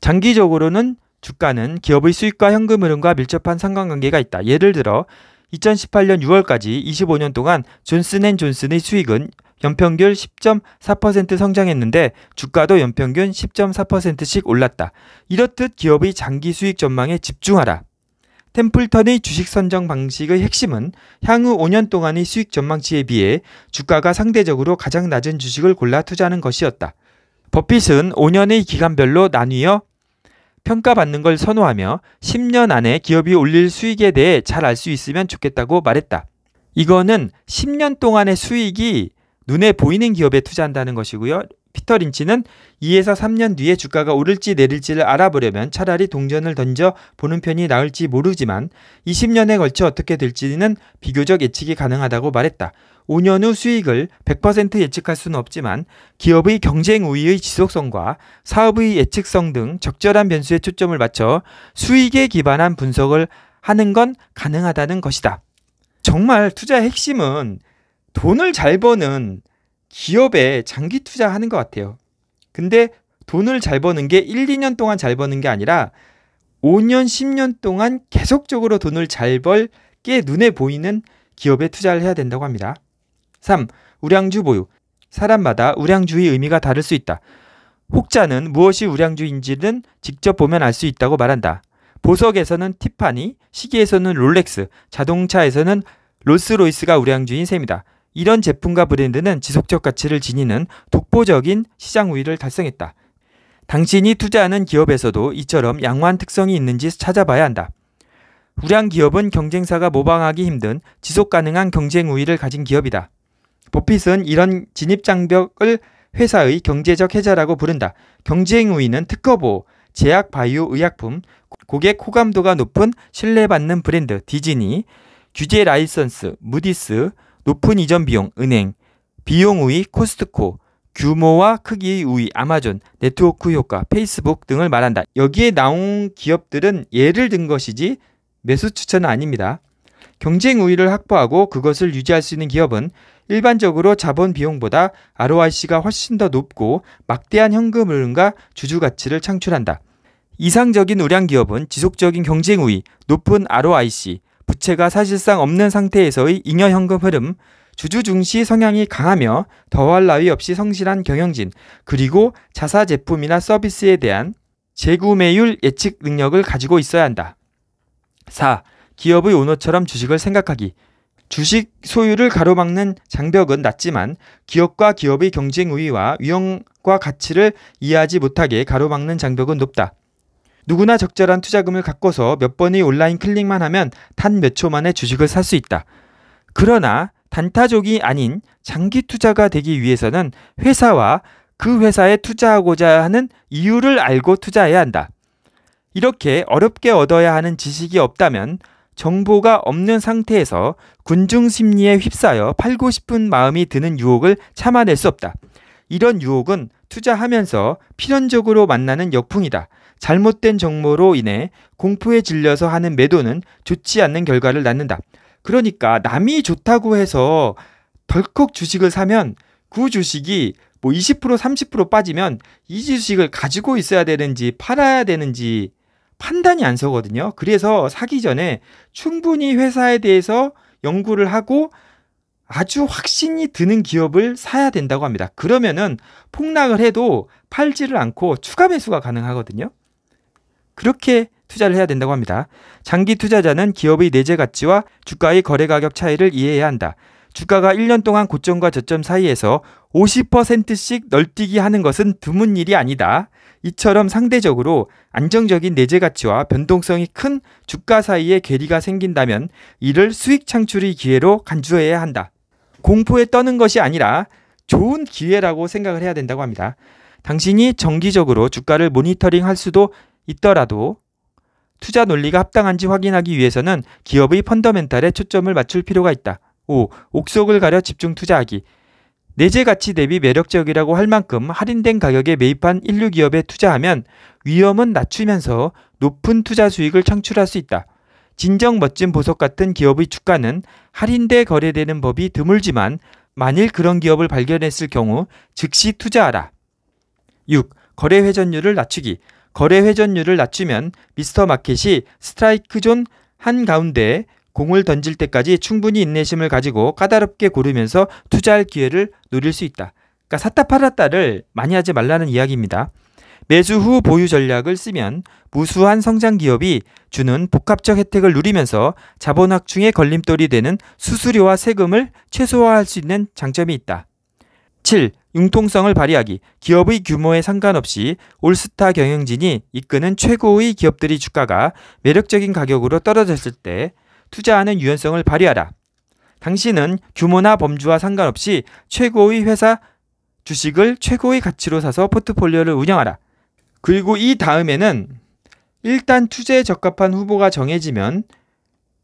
장기적으로는 주가는 기업의 수익과 현금 흐름과 밀접한 상관관계가 있다. 예를 들어 2018년 6월까지 25년 동안 존슨앤존슨의 수익은 연평균 10.4% 성장했는데 주가도 연평균 10.4%씩 올랐다. 이렇듯 기업의 장기 수익 전망에 집중하라. 템플턴의 주식 선정 방식의 핵심은 향후 5년 동안의 수익 전망치에 비해 주가가 상대적으로 가장 낮은 주식을 골라 투자하는 것이었다. 버핏은 5년의 기간별로 나뉘어 평가받는 걸 선호하며 10년 안에 기업이 올릴 수익에 대해 잘 알 수 있으면 좋겠다고 말했다. 이거는 10년 동안의 수익이 눈에 보이는 기업에 투자한다는 것이고요. 피터 린치는 2에서 3년 뒤에 주가가 오를지 내릴지를 알아보려면 차라리 동전을 던져 보는 편이 나을지 모르지만 20년에 걸쳐 어떻게 될지는 비교적 예측이 가능하다고 말했다. 5년 후 수익을 100% 예측할 수는 없지만 기업의 경쟁 우위의 지속성과 사업의 예측성 등 적절한 변수에 초점을 맞춰 수익에 기반한 분석을 하는 건 가능하다는 것이다. 정말 투자의 핵심은 돈을 잘 버는 기업에 장기 투자하는 것 같아요. 근데 돈을 잘 버는 게 1, 2년 동안 잘 버는 게 아니라 5년, 10년 동안 계속적으로 돈을 잘 벌 게 눈에 보이는 기업에 투자를 해야 된다고 합니다. 3. 우량주 보유. 사람마다 우량주의 의미가 다를 수 있다. 혹자는 무엇이 우량주인지는 직접 보면 알 수 있다고 말한다. 보석에서는 티파니, 시계에서는 롤렉스, 자동차에서는 롤스로이스가 우량주인 셈이다. 이런 제품과 브랜드는 지속적 가치를 지니는 독보적인 시장 우위를 달성했다. 당신이 투자하는 기업에서도 이처럼 양호한 특성이 있는지 찾아봐야 한다. 우량 기업은 경쟁사가 모방하기 힘든 지속 가능한 경쟁 우위를 가진 기업이다. 버핏은 이런 진입 장벽을 회사의 경제적 해자라고 부른다. 경쟁 우위는 특허보호, 제약 바이오 의약품, 고객 호감도가 높은 신뢰받는 브랜드 디즈니, 규제 라이선스, 무디스, 높은 이전 비용, 은행, 비용 우위, 코스트코, 규모와 크기의 우위, 아마존, 네트워크 효과, 페이스북 등을 말한다. 여기에 나온 기업들은 예를 든 것이지 매수 추천은 아닙니다. 경쟁 우위를 확보하고 그것을 유지할 수 있는 기업은 일반적으로 자본 비용보다 ROIC가 훨씬 더 높고 막대한 현금 흐름과 주주 가치를 창출한다. 이상적인 우량 기업은 지속적인 경쟁 우위, 높은 ROIC, 부채가 사실상 없는 상태에서의 잉여 현금 흐름, 주주 중시 성향이 강하며 더할 나위 없이 성실한 경영진, 그리고 자사 제품이나 서비스에 대한 재구매율 예측 능력을 가지고 있어야 한다. 4. 기업의 오너처럼 주식을 생각하기. 주식 소유를 가로막는 장벽은 낮지만 기업과 기업의 경쟁 우위와 위험과 가치를 이해하지 못하게 가로막는 장벽은 높다. 누구나 적절한 투자금을 갖고서 몇 번의 온라인 클릭만 하면 단 몇 초 만에 주식을 살 수 있다. 그러나 단타족이 아닌 장기 투자가 되기 위해서는 회사와 그 회사에 투자하고자 하는 이유를 알고 투자해야 한다. 이렇게 어렵게 얻어야 하는 지식이 없다면 정보가 없는 상태에서 군중 심리에 휩싸여 팔고 싶은 마음이 드는 유혹을 참아낼 수 없다. 이런 유혹은 투자하면서 필연적으로 만나는 역풍이다. 잘못된 정보로 인해 공포에 질려서 하는 매도는 좋지 않는 결과를 낳는다. 그러니까 남이 좋다고 해서 덜컥 주식을 사면 그 주식이 뭐 20% 30% 빠지면 이 주식을 가지고 있어야 되는지 팔아야 되는지 판단이 안 서거든요. 그래서 사기 전에 충분히 회사에 대해서 연구를 하고 아주 확신이 드는 기업을 사야 된다고 합니다. 그러면은 폭락을 해도 팔지를 않고 추가 매수가 가능하거든요. 그렇게 투자를 해야 된다고 합니다. 장기 투자자는 기업의 내재 가치와 주가의 거래 가격 차이를 이해해야 한다. 주가가 1년 동안 고점과 저점 사이에서 50%씩 널뛰기 하는 것은 드문 일이 아니다. 이처럼 상대적으로 안정적인 내재 가치와 변동성이 큰 주가 사이에 괴리가 생긴다면 이를 수익 창출의 기회로 간주해야 한다. 공포에 떠는 것이 아니라 좋은 기회라고 생각을 해야 된다고 합니다. 당신이 정기적으로 주가를 모니터링 할 수도 있더라도 투자 논리가 합당한지 확인하기 위해서는 기업의 펀더멘탈에 초점을 맞출 필요가 있다. 5. 옥석을 가려 집중 투자하기. 내재 가치 대비 매력적이라고 할 만큼 할인된 가격에 매입한 인류 기업에 투자하면 위험은 낮추면서 높은 투자 수익을 창출할 수 있다. 진정 멋진 보석 같은 기업의 주가는 할인돼 거래되는 법이 드물지만 만일 그런 기업을 발견했을 경우 즉시 투자하라. 6. 거래 회전율을 낮추기. 거래 회전율을 낮추면 미스터 마켓이 스트라이크 존 한가운데에 공을 던질 때까지 충분히 인내심을 가지고 까다롭게 고르면서 투자할 기회를 누릴수 있다. 그러니까 샀다 팔았다를 많이 하지 말라는 이야기입니다. 매수 후 보유 전략을 쓰면 무수한 성장 기업이 주는 복합적 혜택을 누리면서 자본 확충의 걸림돌이 되는 수수료와 세금을 최소화할 수 있는 장점이 있다. 7. 융통성을 발휘하기, 기업의 규모에 상관없이 올스타 경영진이 이끄는 최고의 기업들이 주가가 매력적인 가격으로 떨어졌을 때 투자하는 유연성을 발휘하라. 당신은 규모나 범주와 상관없이 최고의 회사 주식을 최고의 가치로 사서 포트폴리오를 운영하라. 그리고 이 다음에는 일단 투자에 적합한 후보가 정해지면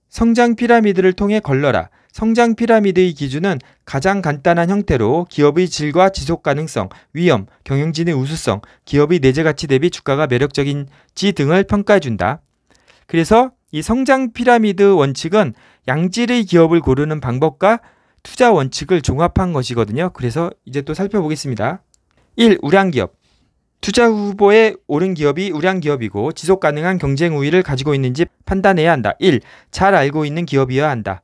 성장 피라미드를 통해 걸러라. 성장 피라미드의 기준은 가장 간단한 형태로 기업의 질과 지속 가능성, 위험, 경영진의 우수성, 기업의 내재 가치 대비 주가가 매력적인지 등을 평가해 준다. 그래서 이 성장 피라미드 원칙은 양질의 기업을 고르는 방법과 투자 원칙을 종합한 것이거든요. 그래서 이제 또 살펴보겠습니다. 1. 우량기업. 투자 후보에 오른 기업이 우량기업이고 지속 가능한 경쟁 우위를 가지고 있는지 판단해야 한다. 1. 잘 알고 있는 기업이어야 한다.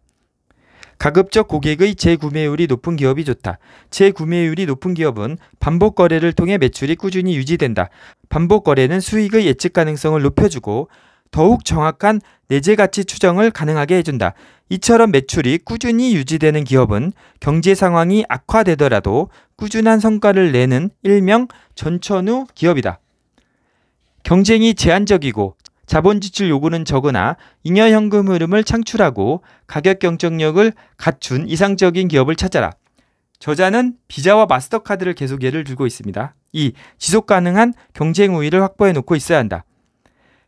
가급적 고객의 재구매율이 높은 기업이 좋다. 재구매율이 높은 기업은 반복 거래를 통해 매출이 꾸준히 유지된다. 반복 거래는 수익의 예측 가능성을 높여주고 더욱 정확한 내재 가치 추정을 가능하게 해준다. 이처럼 매출이 꾸준히 유지되는 기업은 경제 상황이 악화되더라도 꾸준한 성과를 내는 일명 전천후 기업이다. 경쟁이 제한적이고 자본 지출 요구는 적으나 잉여 현금 흐름을 창출하고 가격 경쟁력을 갖춘 이상적인 기업을 찾아라. 저자는 비자와 마스터카드를 계속 예를 들고 있습니다. 이 지속 가능한 경쟁 우위를 확보해 놓고 있어야 한다.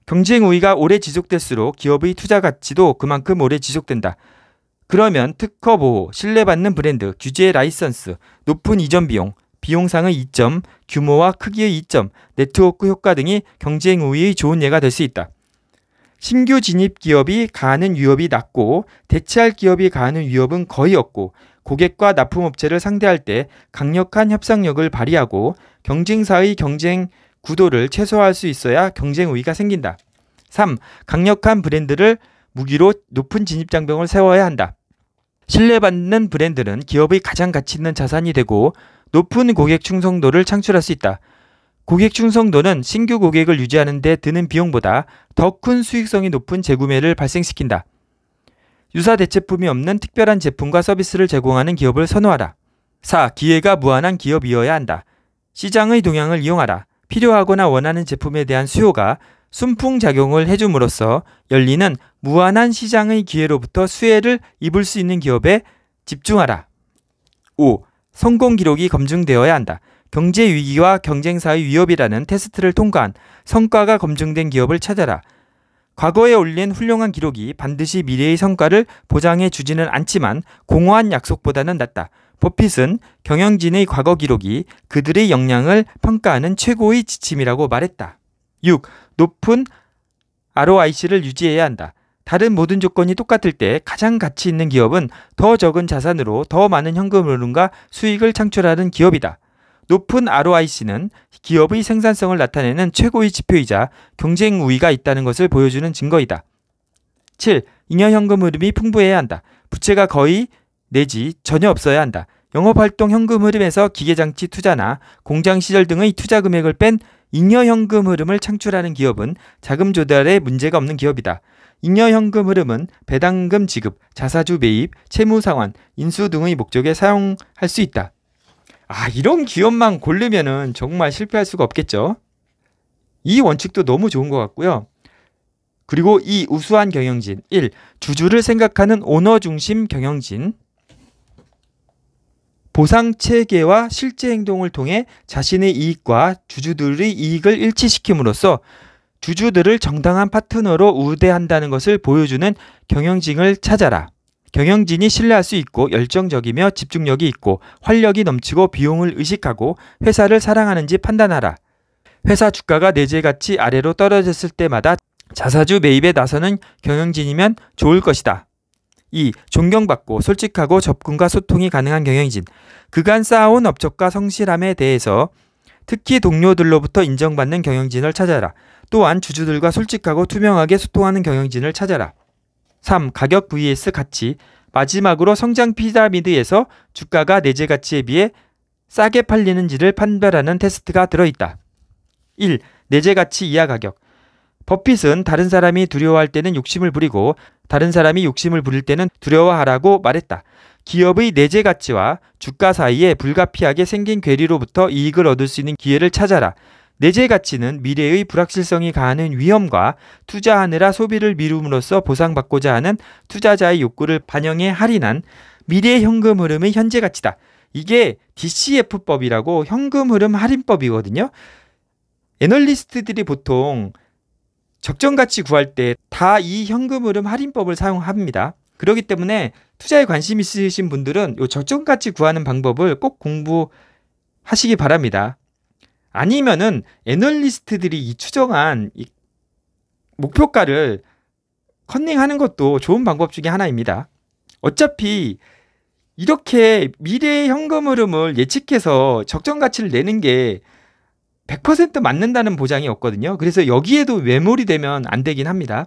경쟁 우위가 오래 지속될수록 기업의 투자 가치도 그만큼 오래 지속된다. 그러면 특허 보호, 신뢰받는 브랜드, 규제 라이선스, 높은 이전 비용, 비용상의 이점, 규모와 크기의 이점, 네트워크 효과 등이 경쟁 우위의 좋은 예가 될 수 있다. 신규 진입 기업이 가하는 위협이 낮고 대체할 기업이 가하는 위협은 거의 없고 고객과 납품업체를 상대할 때 강력한 협상력을 발휘하고 경쟁사의 경쟁 구도를 최소화할 수 있어야 경쟁 우위가 생긴다. 3. 강력한 브랜드를 무기로 높은 진입 장벽을 세워야 한다. 신뢰받는 브랜드는 기업의 가장 가치 있는 자산이 되고 높은 고객 충성도를 창출할 수 있다. 고객 충성도는 신규 고객을 유지하는 데 드는 비용보다 더 큰 수익성이 높은 재구매를 발생시킨다. 유사 대체품이 없는 특별한 제품과 서비스를 제공하는 기업을 선호하라. 4. 기회가 무한한 기업이어야 한다. 시장의 동향을 이용하라. 필요하거나 원하는 제품에 대한 수요가 순풍작용을 해줌으로써 열리는 무한한 시장의 기회로부터 수혜를 입을 수 있는 기업에 집중하라. 5. 성공 기록이 검증되어야 한다. 경제 위기와 경쟁 사의 위협이라는 테스트를 통과한 성과가 검증된 기업을 찾아라. 과거에 올린 훌륭한 기록이 반드시 미래의 성과를 보장해 주지는 않지만 공허한 약속보다는 낫다. 버핏은 경영진의 과거 기록이 그들의 역량을 평가하는 최고의 지침이라고 말했다. 6. 높은 ROIC를 유지해야 한다. 다른 모든 조건이 똑같을 때 가장 가치 있는 기업은 더 적은 자산으로 더 많은 현금흐름과 수익을 창출하는 기업이다. 높은 ROIC는 기업의 생산성을 나타내는 최고의 지표이자 경쟁 우위가 있다는 것을 보여주는 증거이다. 7. 잉여 현금 흐름이 풍부해야 한다. 부채가 거의 내지 전혀 없어야 한다. 영업활동 현금 흐름에서 기계장치 투자나 공장 시절 등의 투자 금액을 뺀 잉여 현금 흐름을 창출하는 기업은 자금 조달에 문제가 없는 기업이다. 잉여현금 흐름은 배당금 지급, 자사주 매입, 채무 상환, 인수 등의 목적에 사용할 수 있다. 아, 이런 기업만 고르면 정말 실패할 수가 없겠죠. 이 원칙도 너무 좋은 것 같고요. 그리고 이 우수한 경영진 1. 주주를 생각하는 오너 중심 경영진 보상 체계와 실제 행동을 통해 자신의 이익과 주주들의 이익을 일치시킴으로써 주주들을 정당한 파트너로 우대한다는 것을 보여주는 경영진을 찾아라. 경영진이 신뢰할 수 있고 열정적이며 집중력이 있고 활력이 넘치고 비용을 의식하고 회사를 사랑하는지 판단하라. 회사 주가가 내재같이 아래로 떨어졌을 때마다 자사주 매입에 나서는 경영진이면 좋을 것이다. 2. 존경받고 솔직하고 접근과 소통이 가능한 경영진. 그간 쌓아온 업적과 성실함에 대해서 특히 동료들로부터 인정받는 경영진을 찾아라. 또한 주주들과 솔직하고 투명하게 소통하는 경영진을 찾아라. 3. 가격 vs 가치. 마지막으로 성장 피라미드에서 주가가 내재 가치에 비해 싸게 팔리는지를 판별하는 테스트가 들어있다. 1. 내재 가치 이하 가격. 버핏은 다른 사람이 두려워할 때는 욕심을 부리고 다른 사람이 욕심을 부릴 때는 두려워하라고 말했다. 기업의 내재 가치와 주가 사이에 불가피하게 생긴 괴리로부터 이익을 얻을 수 있는 기회를 찾아라. 내재 가치는 미래의 불확실성이 가하는 위험과 투자하느라 소비를 미룸으로써 보상받고자 하는 투자자의 욕구를 반영해 할인한 미래 현금 흐름의 현재 가치다. 이게 DCF법이라고 현금 흐름 할인법이거든요. 애널리스트들이 보통 적정 가치 구할 때 다 이 현금 흐름 할인법을 사용합니다. 그렇기 때문에 투자에 관심 있으신 분들은 이 적정 가치 구하는 방법을 꼭 공부하시기 바랍니다. 아니면은 애널리스트들이 이 추정한 이 목표가를 컨닝하는 것도 좋은 방법 중의 하나입니다. 어차피 이렇게 미래의 현금 흐름을 예측해서 적정 가치를 내는 게 100% 맞는다는 보장이 없거든요. 그래서 여기에도 외몰이 되면 안 되긴 합니다.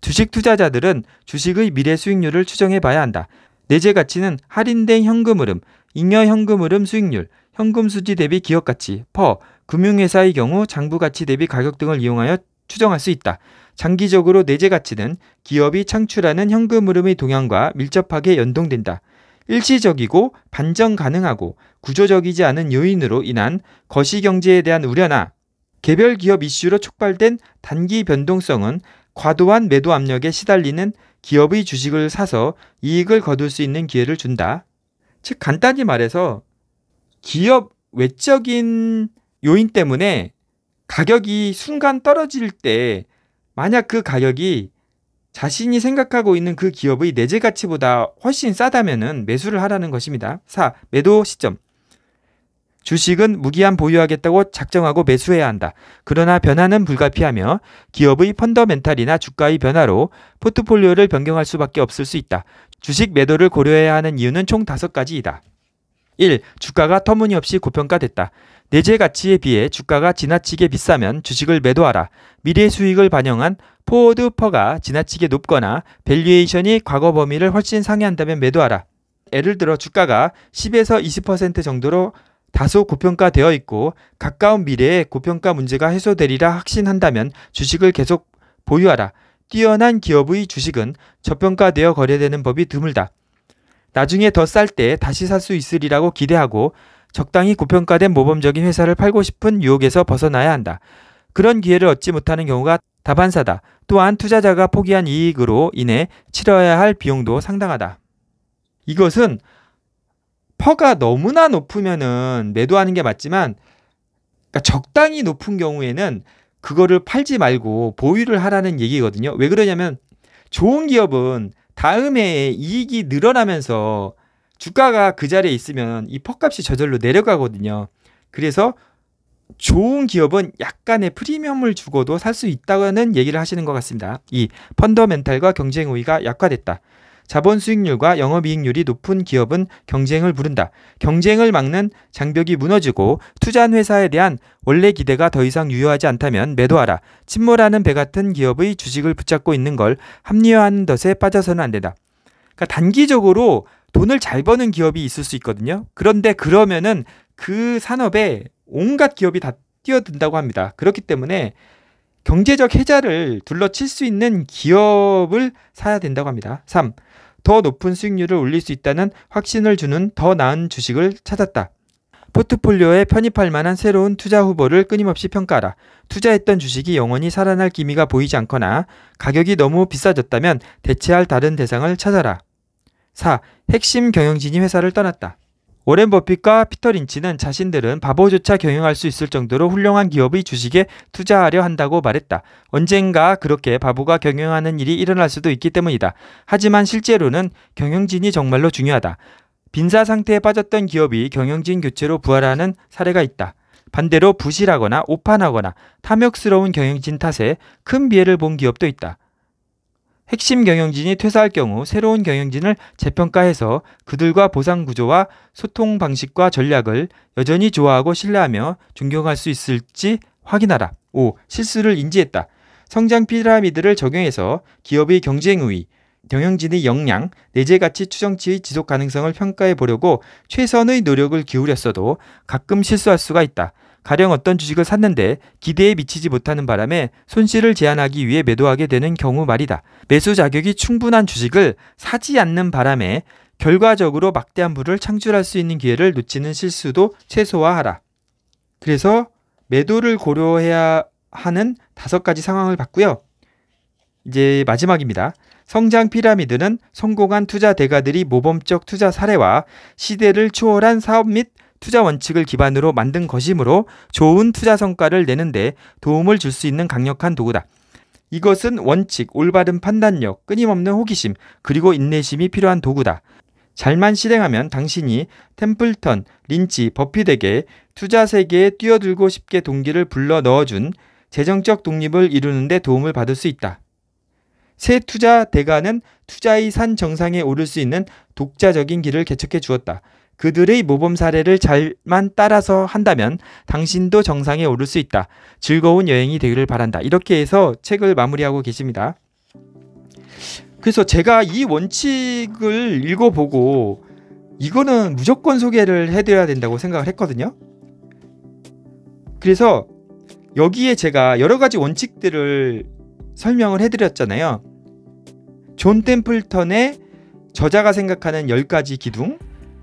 주식 투자자들은 주식의 미래 수익률을 추정해 봐야 한다. 내재 가치는 할인된 현금 흐름, 잉여 현금 흐름 수익률, 현금 수지 대비 기업 가치, 퍼, 금융회사의 경우 장부 가치 대비 가격 등을 이용하여 추정할 수 있다. 장기적으로 내재 가치는 기업이 창출하는 현금 흐름의 동향과 밀접하게 연동된다. 일시적이고 반전 가능하고 구조적이지 않은 요인으로 인한 거시경제에 대한 우려나 개별 기업 이슈로 촉발된 단기 변동성은 과도한 매도 압력에 시달리는 기업의 주식을 사서 이익을 거둘 수 있는 기회를 준다. 즉 간단히 말해서 기업 외적인 요인 때문에 가격이 순간 떨어질 때 만약 그 가격이 자신이 생각하고 있는 그 기업의 내재 가치보다 훨씬 싸다면은 매수를 하라는 것입니다. 4. 매도 시점. 주식은 무기한 보유하겠다고 작정하고 매수해야 한다. 그러나 변화는 불가피하며 기업의 펀더멘탈이나 주가의 변화로 포트폴리오를 변경할 수밖에 없을 수 있다. 주식 매도를 고려해야 하는 이유는 총5 가지이다. 1. 주가가 터무니없이 고평가됐다. 내재 가치에 비해 주가가 지나치게 비싸면 주식을 매도하라. 미래 수익을 반영한 포워드 퍼가 지나치게 높거나 밸류에이션이 과거 범위를 훨씬 상회한다면 매도하라. 예를 들어 주가가 10에서 20% 정도로 다소 고평가되어 있고 가까운 미래에 고평가 문제가 해소되리라 확신한다면 주식을 계속 보유하라. 뛰어난 기업의 주식은 저평가되어 거래되는 법이 드물다. 나중에 더 쌀 때 다시 살 수 있으리라고 기대하고 적당히 고평가된 모범적인 회사를 팔고 싶은 유혹에서 벗어나야 한다. 그런 기회를 얻지 못하는 경우가 다반사다. 또한 투자자가 포기한 이익으로 인해 치러야 할 비용도 상당하다. 이것은 퍼가 너무나 높으면은 매도하는 게 맞지만 그러니까 적당히 높은 경우에는 그거를 팔지 말고 보유를 하라는 얘기거든요. 왜 그러냐면 좋은 기업은 다음 해에 이익이 늘어나면서 주가가 그 자리에 있으면 이 퍼값이 저절로 내려가거든요. 그래서 좋은 기업은 약간의 프리미엄을 주고도 살 수 있다는 얘기를 하시는 것 같습니다. 이 펀더멘탈과 경쟁 우위가 약화됐다. 자본 수익률과 영업이익률이 높은 기업은 경쟁을 부른다. 경쟁을 막는 장벽이 무너지고 투자한 회사에 대한 원래 기대가 더 이상 유효하지 않다면 매도하라. 침몰하는 배 같은 기업의 주식을 붙잡고 있는 걸 합리화하는 덫에 빠져서는 안 된다. 그러니까 단기적으로 돈을 잘 버는 기업이 있을 수 있거든요. 그런데 그러면은 그 산업에 온갖 기업이 다 뛰어든다고 합니다. 그렇기 때문에 경제적 해자를 둘러칠 수 있는 기업을 사야 된다고 합니다. 3. 더 높은 수익률을 올릴 수 있다는 확신을 주는 더 나은 주식을 찾았다. 포트폴리오에 편입할 만한 새로운 투자 후보를 끊임없이 평가하라. 투자했던 주식이 영원히 살아날 기미가 보이지 않거나 가격이 너무 비싸졌다면 대체할 다른 대상을 찾아라. 4. 핵심 경영진이 회사를 떠났다. 오렌 버핏과 피터 린치는 자신들은 바보조차 경영할 수 있을 정도로 훌륭한 기업의 주식에 투자하려 한다고 말했다. 언젠가 그렇게 바보가 경영하는 일이 일어날 수도 있기 때문이다. 하지만 실제로는 경영진이 정말로 중요하다. 빈사 상태에 빠졌던 기업이 경영진 교체로 부활하는 사례가 있다. 반대로 부실하거나 오판하거나 탐욕스러운 경영진 탓에 큰 피해를 본 기업도 있다. 핵심 경영진이 퇴사할 경우 새로운 경영진을 재평가해서 그들과 보상 구조와 소통 방식과 전략을 여전히 좋아하고 신뢰하며 존경할 수 있을지 확인하라. 5. 실수를 인지했다. 성장 피라미드를 적용해서 기업의 경쟁 우위, 경영진의 역량, 내재 가치 추정치의 지속 가능성을 평가해 보려고 최선의 노력을 기울였어도 가끔 실수할 수가 있다. 가령 어떤 주식을 샀는데 기대에 미치지 못하는 바람에 손실을 제한하기 위해 매도하게 되는 경우 말이다. 매수 자격이 충분한 주식을 사지 않는 바람에 결과적으로 막대한 부를 창출할 수 있는 기회를 놓치는 실수도 최소화하라. 그래서 매도를 고려해야 하는 다섯 가지 상황을 봤고요. 이제 마지막입니다. 성장 피라미드는 성공한 투자 대가들이 모범적 투자 사례와 시대를 초월한 사업 및 투자 원칙을 기반으로 만든 것이므로 좋은 투자 성과를 내는데 도움을 줄 수 있는 강력한 도구다. 이것은 원칙, 올바른 판단력, 끊임없는 호기심, 그리고 인내심이 필요한 도구다. 잘만 실행하면 당신이 템플턴, 린치, 버핏에게 투자 세계에 뛰어들고 싶게 동기를 불러 넣어준 재정적 독립을 이루는데 도움을 받을 수 있다. 새 투자 대가는 투자의 산 정상에 오를 수 있는 독자적인 길을 개척해 주었다. 그들의 모범 사례를 잘만 따라서 한다면 당신도 정상에 오를 수 있다. 즐거운 여행이 되기를 바란다. 이렇게 해서 책을 마무리하고 계십니다. 그래서 제가 이 원칙을 읽어보고 이거는 무조건 소개를 해드려야 된다고 생각을 했거든요. 그래서 여기에 제가 여러 가지 원칙들을 설명을 해드렸잖아요. 존 템플턴의 저자가 생각하는 10가지 기둥,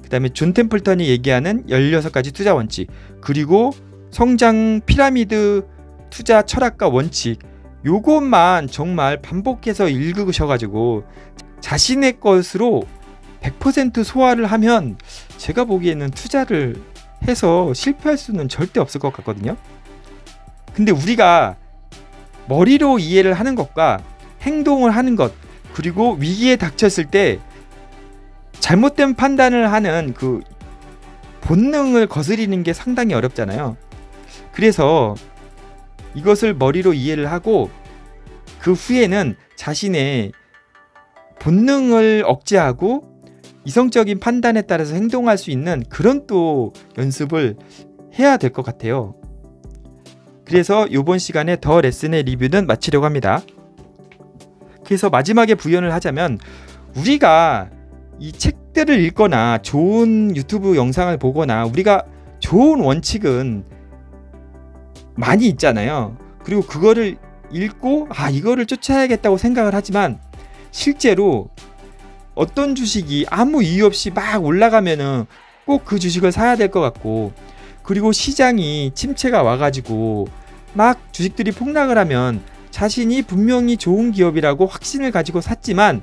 그다음에 존 템플턴이 얘기하는 16가지 투자 원칙, 그리고 성장 피라미드 투자 철학과 원칙 요것만 정말 반복해서 읽으셔 가지고 자신의 것으로 100% 소화를 하면 제가 보기에는 투자를 해서 실패할 수는 절대 없을 것 같거든요. 근데 우리가 머리로 이해를 하는 것과 행동을 하는 것 그리고 위기에 닥쳤을 때 잘못된 판단을 하는 그 본능을 거스리는 게 상당히 어렵잖아요. 그래서 이것을 머리로 이해를 하고 그 후에는 자신의 본능을 억제하고 이성적인 판단에 따라서 행동할 수 있는 그런 또 연습을 해야 될 것 같아요. 그래서 이번 시간에 더 레슨의 리뷰는 마치려고 합니다. 그래서 마지막에 부연을 하자면 우리가 이 책들을 읽거나 좋은 유튜브 영상을 보거나 우리가 좋은 원칙은 많이 있잖아요. 그리고 그거를 읽고 아 이거를 쫓아야겠다고 생각을 하지만 실제로 어떤 주식이 아무 이유 없이 막 올라가면은 꼭 그 주식을 사야 될 것 같고 그리고 시장이 침체가 와가지고 막 주식들이 폭락을 하면 자신이 분명히 좋은 기업이라고 확신을 가지고 샀지만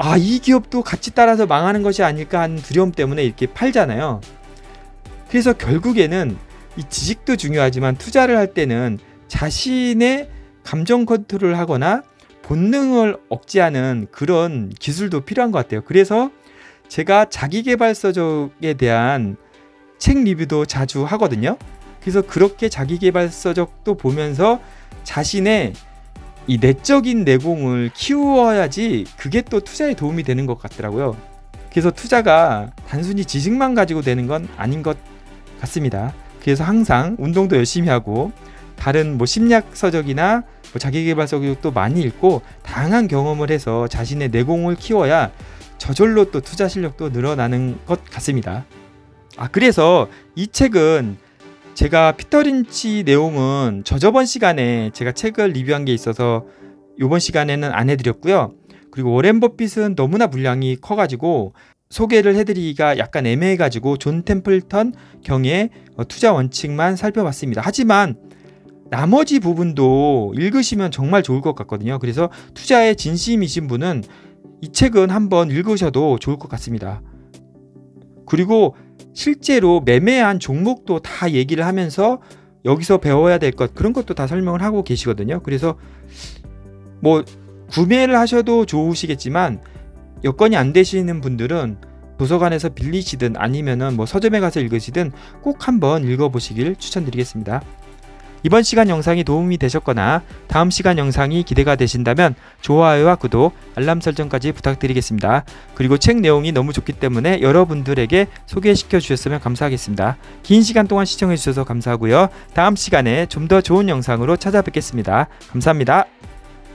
아, 이 기업도 같이 따라서 망하는 것이 아닐까 하는 두려움 때문에 이렇게 팔잖아요. 그래서 결국에는 이 지식도 중요하지만 투자를 할 때는 자신의 감정 컨트롤을 하거나 본능을 억제하는 그런 기술도 필요한 것 같아요. 그래서 제가 자기개발서적에 대한 책 리뷰도 자주 하거든요. 그래서 그렇게 자기개발서적도 보면서 자신의 이 내적인 내공을 키워야지 그게 또 투자에 도움이 되는 것 같더라고요. 그래서 투자가 단순히 지식만 가지고 되는 건 아닌 것 같습니다. 그래서 항상 운동도 열심히 하고 다른 뭐 심리학 서적이나 뭐 자기개발 서적도 많이 읽고 다양한 경험을 해서 자신의 내공을 키워야 저절로 또 투자 실력도 늘어나는 것 같습니다. 아 그래서 이 책은 제가 피터린치 내용은 저저번 시간에 제가 책을 리뷰한 게 있어서 이번 시간에는 안 해드렸고요. 그리고 워렌 버핏은 너무나 분량이 커가지고 소개를 해드리기가 약간 애매해가지고 존 템플턴 경의 어, 투자 원칙만 살펴봤습니다. 하지만 나머지 부분도 읽으시면 정말 좋을 것 같거든요. 그래서 투자에 진심이신 분은 이 책은 한번 읽으셔도 좋을 것 같습니다. 그리고 실제로 매매한 종목도 다 얘기를 하면서 여기서 배워야 될 것 그런 것도 다 설명을 하고 계시거든요. 그래서 뭐 구매를 하셔도 좋으시겠지만 여건이 안 되시는 분들은 도서관에서 빌리시든 아니면은 뭐 서점에 가서 읽으시든 꼭 한번 읽어보시길 추천드리겠습니다. 이번 시간 영상이 도움이 되셨거나 다음 시간 영상이 기대가 되신다면 좋아요와 구독, 알람 설정까지 부탁드리겠습니다. 그리고 책 내용이 너무 좋기 때문에 여러분들에게 소개시켜 주셨으면 감사하겠습니다. 긴 시간 동안 시청해 주셔서 감사하고요. 다음 시간에 좀 더 좋은 영상으로 찾아뵙겠습니다. 감사합니다.